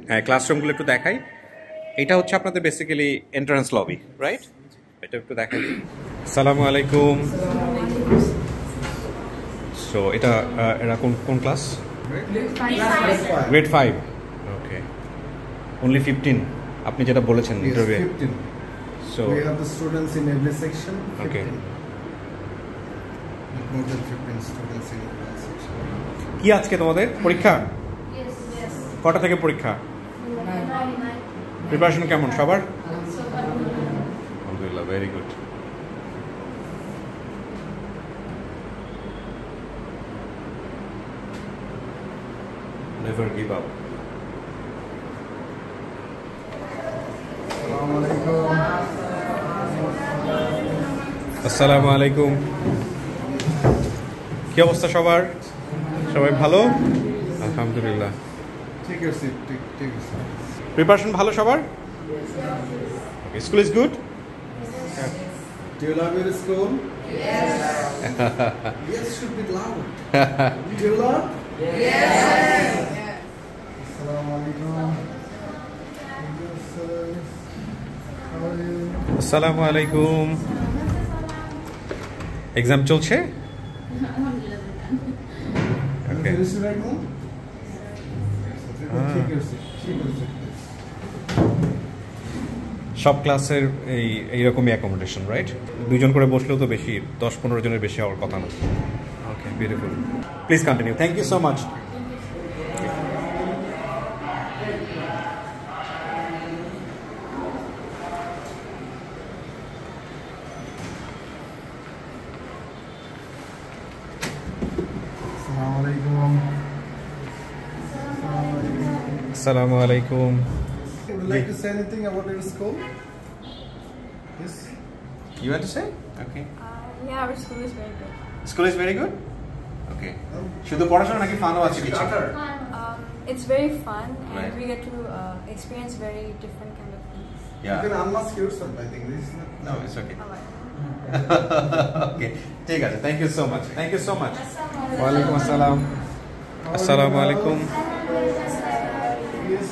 হ্যাঁ ক্লাসরুমগুলো একটু দেখাই এটা হচ্ছে আপনাদের বেসিক্যালি এন্ট্রান্স লবি রাইট এটা একটু দেখাই সালাম আলাইকুম সো এটা এরা কোন কোন class grade five okay only fifteen আপনি যেটা বলেছেন ইন্টারভিউ সো ওকে কি আজকে তোমাদের পরীক্ষা কটা থেকে পরীক্ষা প্রিপারেশন কেমন সবার আলহামদুলিল্লাহ very good never give up. আসসালামু আলাইকুম কি অবস্থা সবার সবাই ভালো আলহামদুলিল্লাহ take your seat take take preparation ভালো সবার স্কুল ইজ গুড আসসালামু আলাইকুম এক্সাম চলছে হ্যাঁ। সব ক্লাসের এই এইরকমই অ্যাকোমোডেশন রাইট দুজন করে বসলেও তো বেশি দশ পনেরো জনের বেশি হওয়ার কথা না okay beautiful please continue thank you so much Assalamu alaikum. would you like to say anything about your school? Yes. You want to say? Okay. Uh, yeah, our school is very good. School is very good? Okay. শুধু পড়াশোনা নাকি ফানও আছে কিছু? It's very fun and right. we get to uh, experience very different kind of things. Yeah. You can unmask yourself, I think. This is not... No, it's okay. okay. Take আছে Thank you so much. Thank you so much. Assalamualaikum. Assalamualaikum.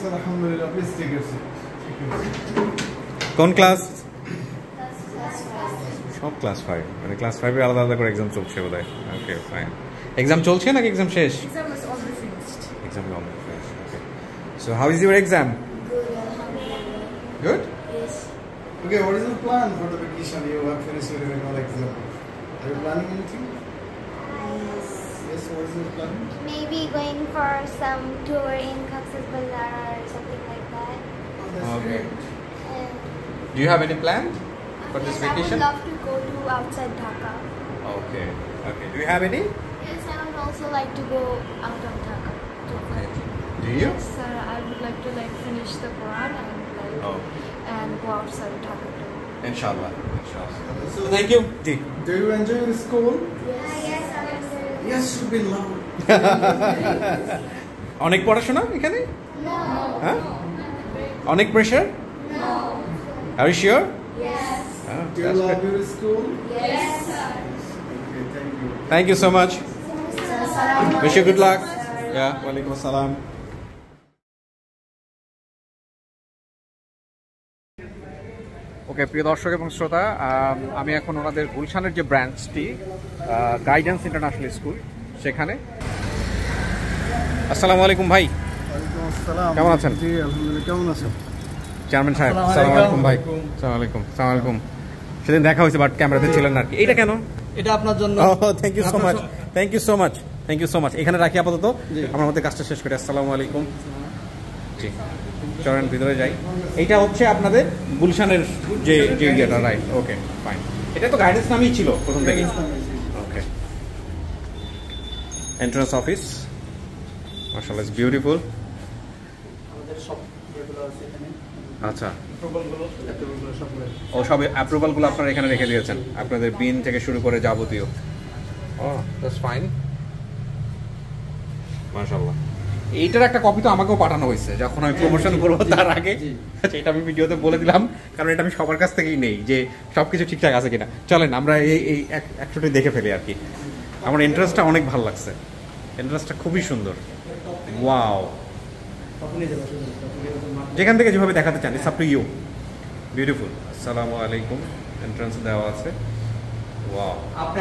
Sir আলহামদুলিল্লাহ বেশ ঠিক আছে কোন ক্লাস সব ক্লাস ফাইভ মানে ক্লাস ফাইভে আলাদা আলাদা করে এক্সাম চলছে বোধ হয় ওকে ফাইন এক্সাম চলছে নাকি এক্সাম শেষ exam so how is your exam good Okay, what is the plan for the vacation? You have finished your annual exam. Are you planning anything? what is your plan? Maybe going for some tour in Cox's Bazar or something like that. Oh, okay. Do you have any plan for yes, this vacation? I would love to go to outside Dhaka. Okay. Okay. Do you have any? Yes, I would also like to go out of Dhaka. Okay. Do you? Yes, sir. I would like to like finish the Quran and like oh. and go outside Dhaka Inshallah. Inshallah. So, Thank you. Do you enjoy school? Yes. Yes, you've been loved. অনেক পড়াশোনা এখানে? না। অনেক প্রেসার? না। Are you sure? Yes. Ah, Do you love your school? Yes, sir. Okay, thank you. Thank you so much. Wish you good luck. Yeah, Walaikum Assalam. ওকে প্রিয় দর্শক এবং শ্রোতা আমি এখন ওনাদের গুলশানের যে ব্রাঞ্চটি গাইডেন্স ইন্টারন্যাশনাল স্কুল সেখানে আসসালামু আলাইকুম ভাই কেমন আছেন কেমন আছেন চেয়ারম্যান সাহেব আসসালামু আলাইকুম ভাই আসসালামু আলাইকুম আসসালামু আলাইকুম সেদিন দেখা হয়েছে বাট ক্যামেরাতে ছিলেন না আর কি এটা কেন এটা আপনার জন্য thank you so much thank you so much thank you so much এখানে রাখি আপাতত আমার মধ্যে কাজটা শেষ করি আসসালামু আলাইকুম জি চলেন ভিতরে যাই এইটা হচ্ছে আপনাদের গুলশানের যে যে ইয়েটা রাইট ওকে ফাইন এটা তো গাইডেন্স নামই ছিল প্রথম থেকে okay entrance office marshal is beautiful আচ্ছা ও সব অ্যাপ্রুভালগুলো আপনারা এখানে রেখে দিয়েছেন আপনাদের বিন থেকে শুরু করে যাবতীয় ও oh, ফাইন এইটার একটা কপি তো আমাকেও পাঠানো হয়েছে যখন আমি প্রমোশন করবো তার আগে সেটা আমি ভিডিওতে বলে দিলাম কারণ এটা আমি সবার কাছ থেকেই নেই যে সব কিছু ঠিকঠাক আছে কিনা চলেন আমরা এই এই একশোটি দেখে ফেলি আর কি আমার ইন্টারেস্টটা অনেক ভালো লাগছে ইন্টারেস্টটা খুবই সুন্দর ওয়াও যেখান থেকে যেভাবে দেখাতে চান it's up to you beautiful আসসালামু আলাইকুম এন্ট্রান্স দেওয়া আছে ওয়াও আপনি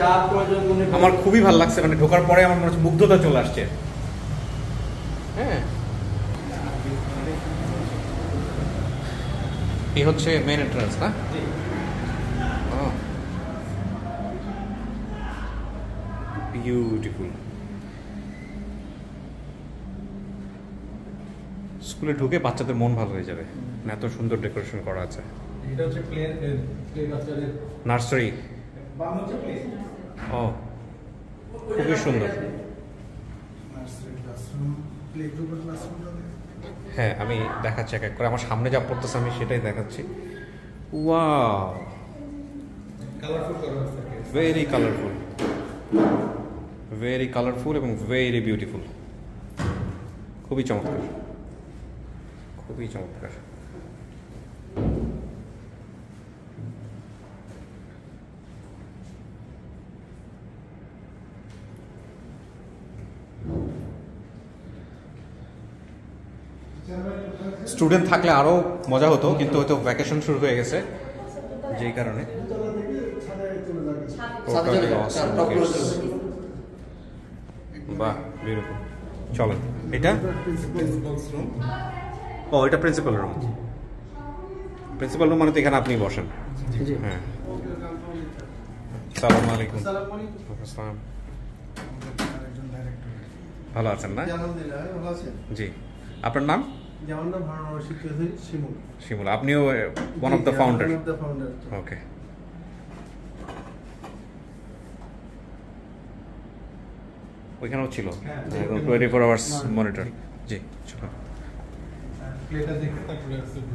যা প্রয়োজন আমার খুবই ভালো লাগছে মানে ঢোকার পরে আমার মনে হচ্ছে মুগ্ধতা চলে আসছে হ্যাঁ এ হচ্ছে মেন এন্ট্রান্স না বিউটিফুল স্কুলে ঢুকে বাচ্চাদের মন ভালো হয়ে যাবে এত সুন্দর ডেকোরেশন করা আছে নার্সারি ও খুবই সুন্দর নার্সারি ক্লাসরুম হ্যাঁ আমি দেখাচ্ছি এক এক করে আমার সামনে যা পড়তেছে আমি সেটাই দেখাচ্ছি wow very colourful very colourful এবং ভেরি বিউটিফুল খুবই চমৎকার খুবই চমৎকার স্টুডেন্ট থাকলে আরও মজা হতো কিন্তু হয়তো ভ্যাকেশন শুরু হয়ে গেছে যেই কারণে oh, বাহ বিরকম চলো এটা ও oh, এটা প্রিন্সিপাল রুম প্রিন্সিপাল রুম মানে তো এখানে আপনি বসেন হ্যাঁ সালাম আলাইকুম আসসালাম ভালো আছেন না জি আপনার নাম যেমন শিমুল আপনিও one of the founder okay ওইখানেও ছিল টোয়েন্টি ফোর আওয়ার্স মনিটর জি হ্যাঁ,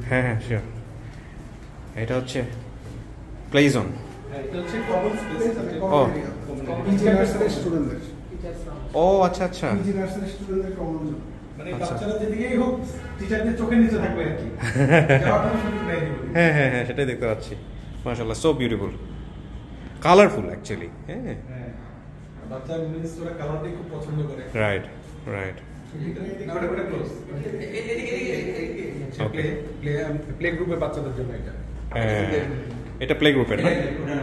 হ্যাঁ হ্যাঁ শিওর এটা হচ্ছে প্লে হ্যাঁ, জোন ও আচ্ছা আচ্ছা মানে আচ্ছা। হ্যাঁ হ্যাঁ হ্যাঁ সেটাই দেখতে পাচ্ছি সো বিউটিফুল কালারফুল অ্যাকচুয়ালি হ্যাঁ রাইট রাইট প্লে গ্রুপের এটা হ্যাঁ, এটা প্লে গ্রুপের না হ্যাঁ, হ্যাঁ,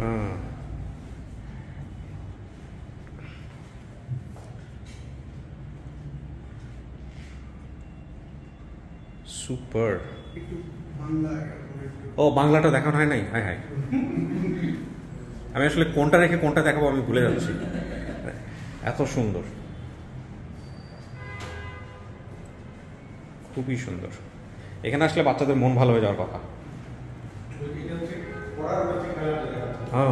হ্যাঁ সুপার ও বাংলাটা দেখানো হয় নাই হ্যাঁ হ্যাঁ আমি আসলে কোনটা রেখে কোনটা দেখাবো আমি ভুলে যাচ্ছি এত সুন্দর খুবই সুন্দর এখানে আসলে বাচ্চাদের মন ভালো হয়ে যাওয়ার কথা হ্যাঁ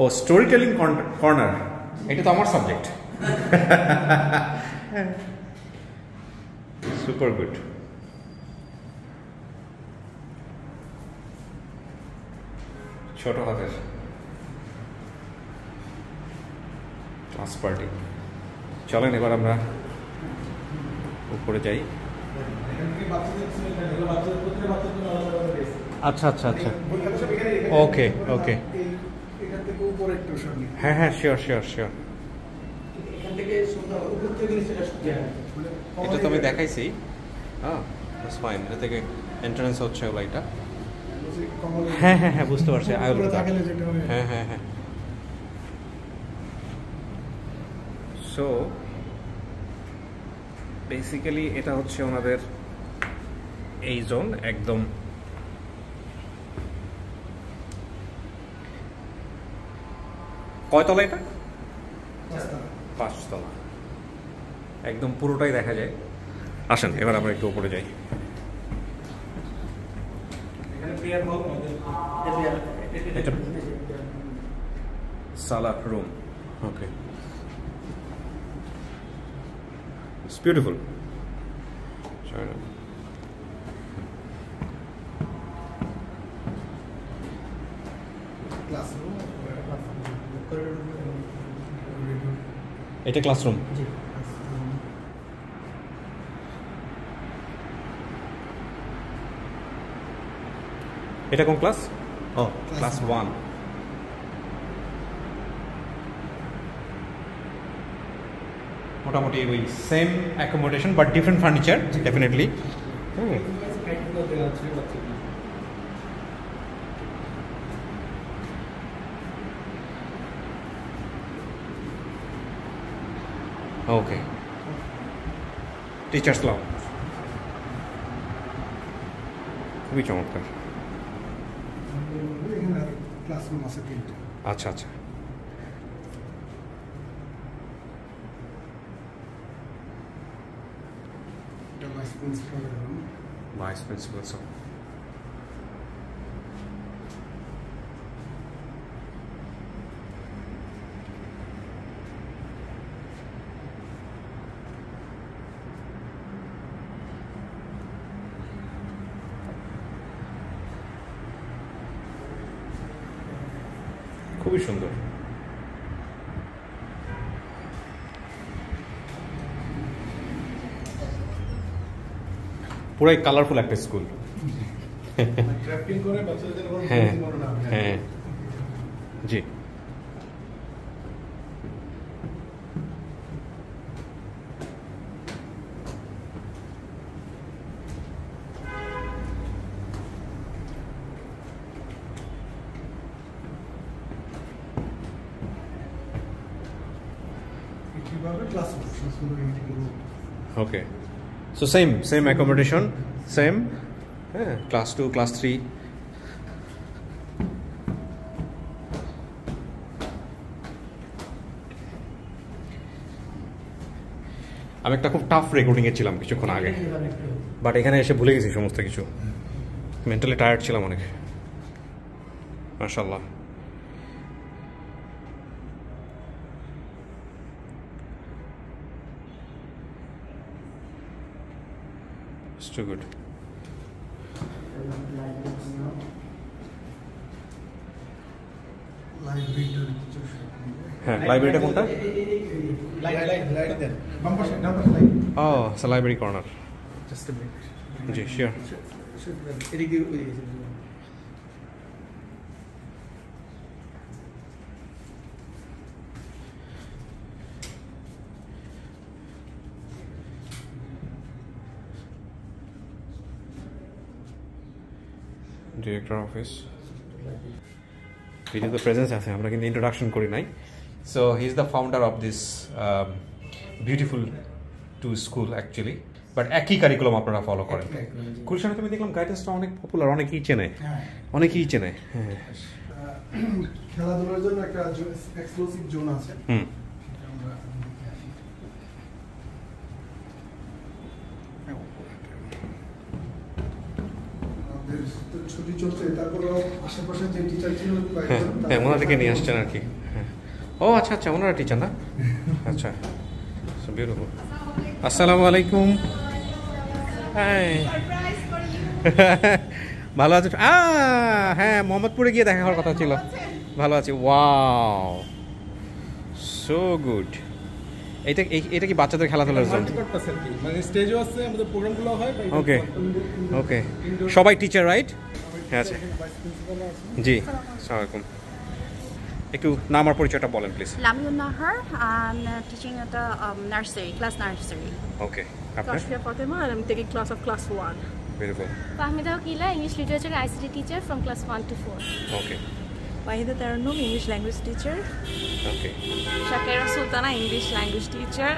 ও স্টোরি টেলিং কর্নার এটা তো আমার সাবজেক্ট সুপার গুড ছোট হাতের পার্টি চলেন এবার আমরা উপরে যাই আচ্ছা আচ্ছা আচ্ছা ওকে ওকে হ্যাঁ হ্যাঁ শিওর শিওর শিওর এখান থেকে উপর থেকে এটা তো আমি দেখাইছি হ্যাঁ ফাইন এটা থেকে এন্ট্রান্স হচ্ছে ওগুলো এটা হ্যাঁ হ্যাঁ হ্যাঁ বুঝতে পারছি হ্যাঁ হ্যাঁ হ্যাঁ সো বেসিক্যালি এটা হচ্ছে ওনাদের এই জোন একদম কয়তলা এটা পাঁচতলা একদম পুরোটাই দেখা যায় আসেন এবার আমরা একটু উপরে যাই সালা রুম ওকে It's এটা ক্লাসরুম এটা কোন ক্লাস ও ক্লাস ওয়ান মোটামুটি ওই same accommodation but different furniture definitely okay teachers লাও খুবই চমৎকার ক্লাসরুম আছে তিনটা আচ্ছা আচ্ছা ভাইস প্রিন্সিপাল খুবই সুন্দর পুরাই কালারফুল একটা স্কুল হ্যাঁ, হ্যাঁ হ্যাঁ জি so same same accommodation same হ্যাঁ ক্লাস টু ক্লাস থ্রি আমি একটা খুব টাফ রেকর্ডিংয়ে ছিলাম কিছুক্ষণ আগে বাট এখানে এসে ভুলে গেছি সমস্ত কিছু মেন্টালি টায়ার্ড ছিলাম অনেক মার্শাল্লাহ that's too good হ্যাঁ লাইব্রেরিটা কোনটা ও লাইব্রেরি কর্নার জি শিওর ডিরেক্টর অফিস ভিডিওতে প্রেজেন্স আছে আমরা কিন্তু ইন্ট্রোডাকশন করি নাই so he is the founder of this beautiful to school actually but একই কারিকুলাম আপনারা ফলো করেন গুলশানে তুমি দেখলাম গাইডেন্সটা অনেক পপুলার অনেকেই চেনে অনেকেই চেনে হ্যাঁ, হ্যাঁ। খেলাধুলার জন্য একটা এক্সক্লুসিভ জোন আছে হুম থেকে নিয়ে আসছেন আর কি ও আচ্ছা আচ্ছা ওনারা টিচার না আচ্ছা বিউটিফুল আসসালামু আলাইকুম ভালো আছো হ্যাঁ মোহাম্মদপুরে গিয়ে দেখা হওয়ার কথা ছিল ভালো আছি ওয়াও সো গুড এটা এটা কি বাচ্চাদের খেলাধুলার জন্য ওকে ওকে সবাই টিচার রাইট হ্যাঁ আচ্ছা জি আসসালামু আলাইকুম একটু নাম আর পরিচয়টা বলেন please Lamiun Nahar I am teaching at the nursery class nursery okay আপনি কাশিয়া ফাতেমা আর I am taking class of class 1 beautiful Fahmida Kila English literature ICT teacher from class 1 to 4 okay Wahida Tarannum English language teacher okay Shakira Sultana English language teacher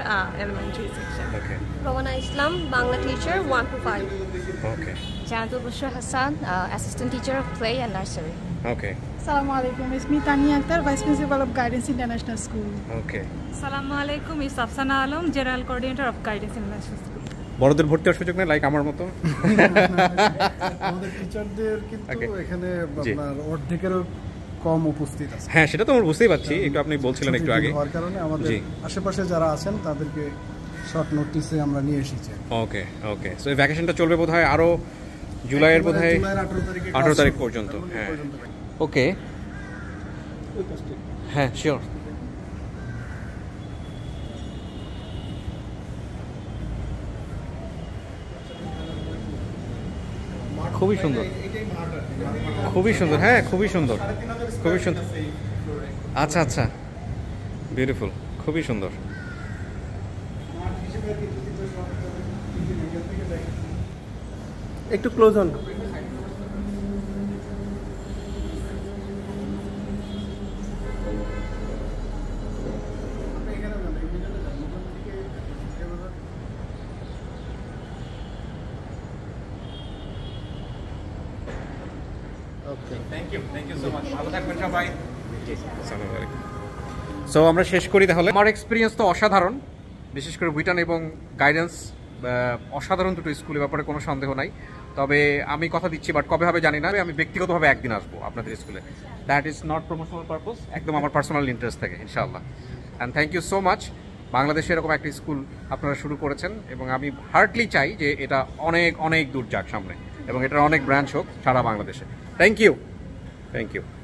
elementary section okay Romana Islam Bangla teacher 1 to 5 okay Jannatul Bushra Hasan assistant teacher of play and nursery Okay. Assalamu alaikum. It's me Tania Akhtar, Vice Principal of Guidance International School. Okay. Assalamu alaikum. It's Afsana Alam, General Coordinator of Guidance International School. বড়দের ভর্তি হওয়ার সুযোগ নেই লাইক আমার মতো আমাদের টিচারদের কিন্তু এখানে আপনার অর্ধেকেরও কম উপস্থিত আছে হ্যাঁ সেটা তো আমরা বুঝতেই পারছি একটু আপনি বলছিলেন একটু আগে হওয়ার কারণে আমাদের আশেপাশে যারা আছেন তাদেরকে শর্ট নোটিসে আমরা নিয়ে এসেছি ওকে ওকে সো এই ভ্যাকেশনটা চলবে বোধহয় আরো জুলাইয়ের বোধ হয় আঠেরো তারিখ পর্যন্ত হ্যাঁ ওকে হ্যাঁ শিওর খুবই সুন্দর খুবই সুন্দর হ্যাঁ খুবই সুন্দর খুবই সুন্দর আচ্ছা আচ্ছা বিউটিফুল খুবই সুন্দর একটু ক্লোজ হন সো আমরা শেষ করি তাহলে আমার এক্সপিরিয়েন্স তো অসাধারণ বিশেষ করে ভুটান এবং গাইডেন্স অসাধারণ দুটো স্কুলের ব্যাপারে কোনো সন্দেহ নাই তবে আমি কথা দিচ্ছি বাট কবে হবে জানি না আমি ব্যক্তিগতভাবে একদিন আসবো আপনাদের স্কুলে that is not promotional purpose একদম আমার পার্সোনাল ইন্টারেস্ট থাকে ইনশাআল্লাহ and thank you so much বাংলাদেশে এরকম একটা স্কুল আপনারা শুরু করেছেন এবং আমি হার্টলি চাই যে এটা অনেক অনেক দূর যাক সামনে এবং এটার অনেক ব্রাঞ্চ হোক সারা বাংলাদেশে থ্যাংক ইউ থ্যাংক ইউ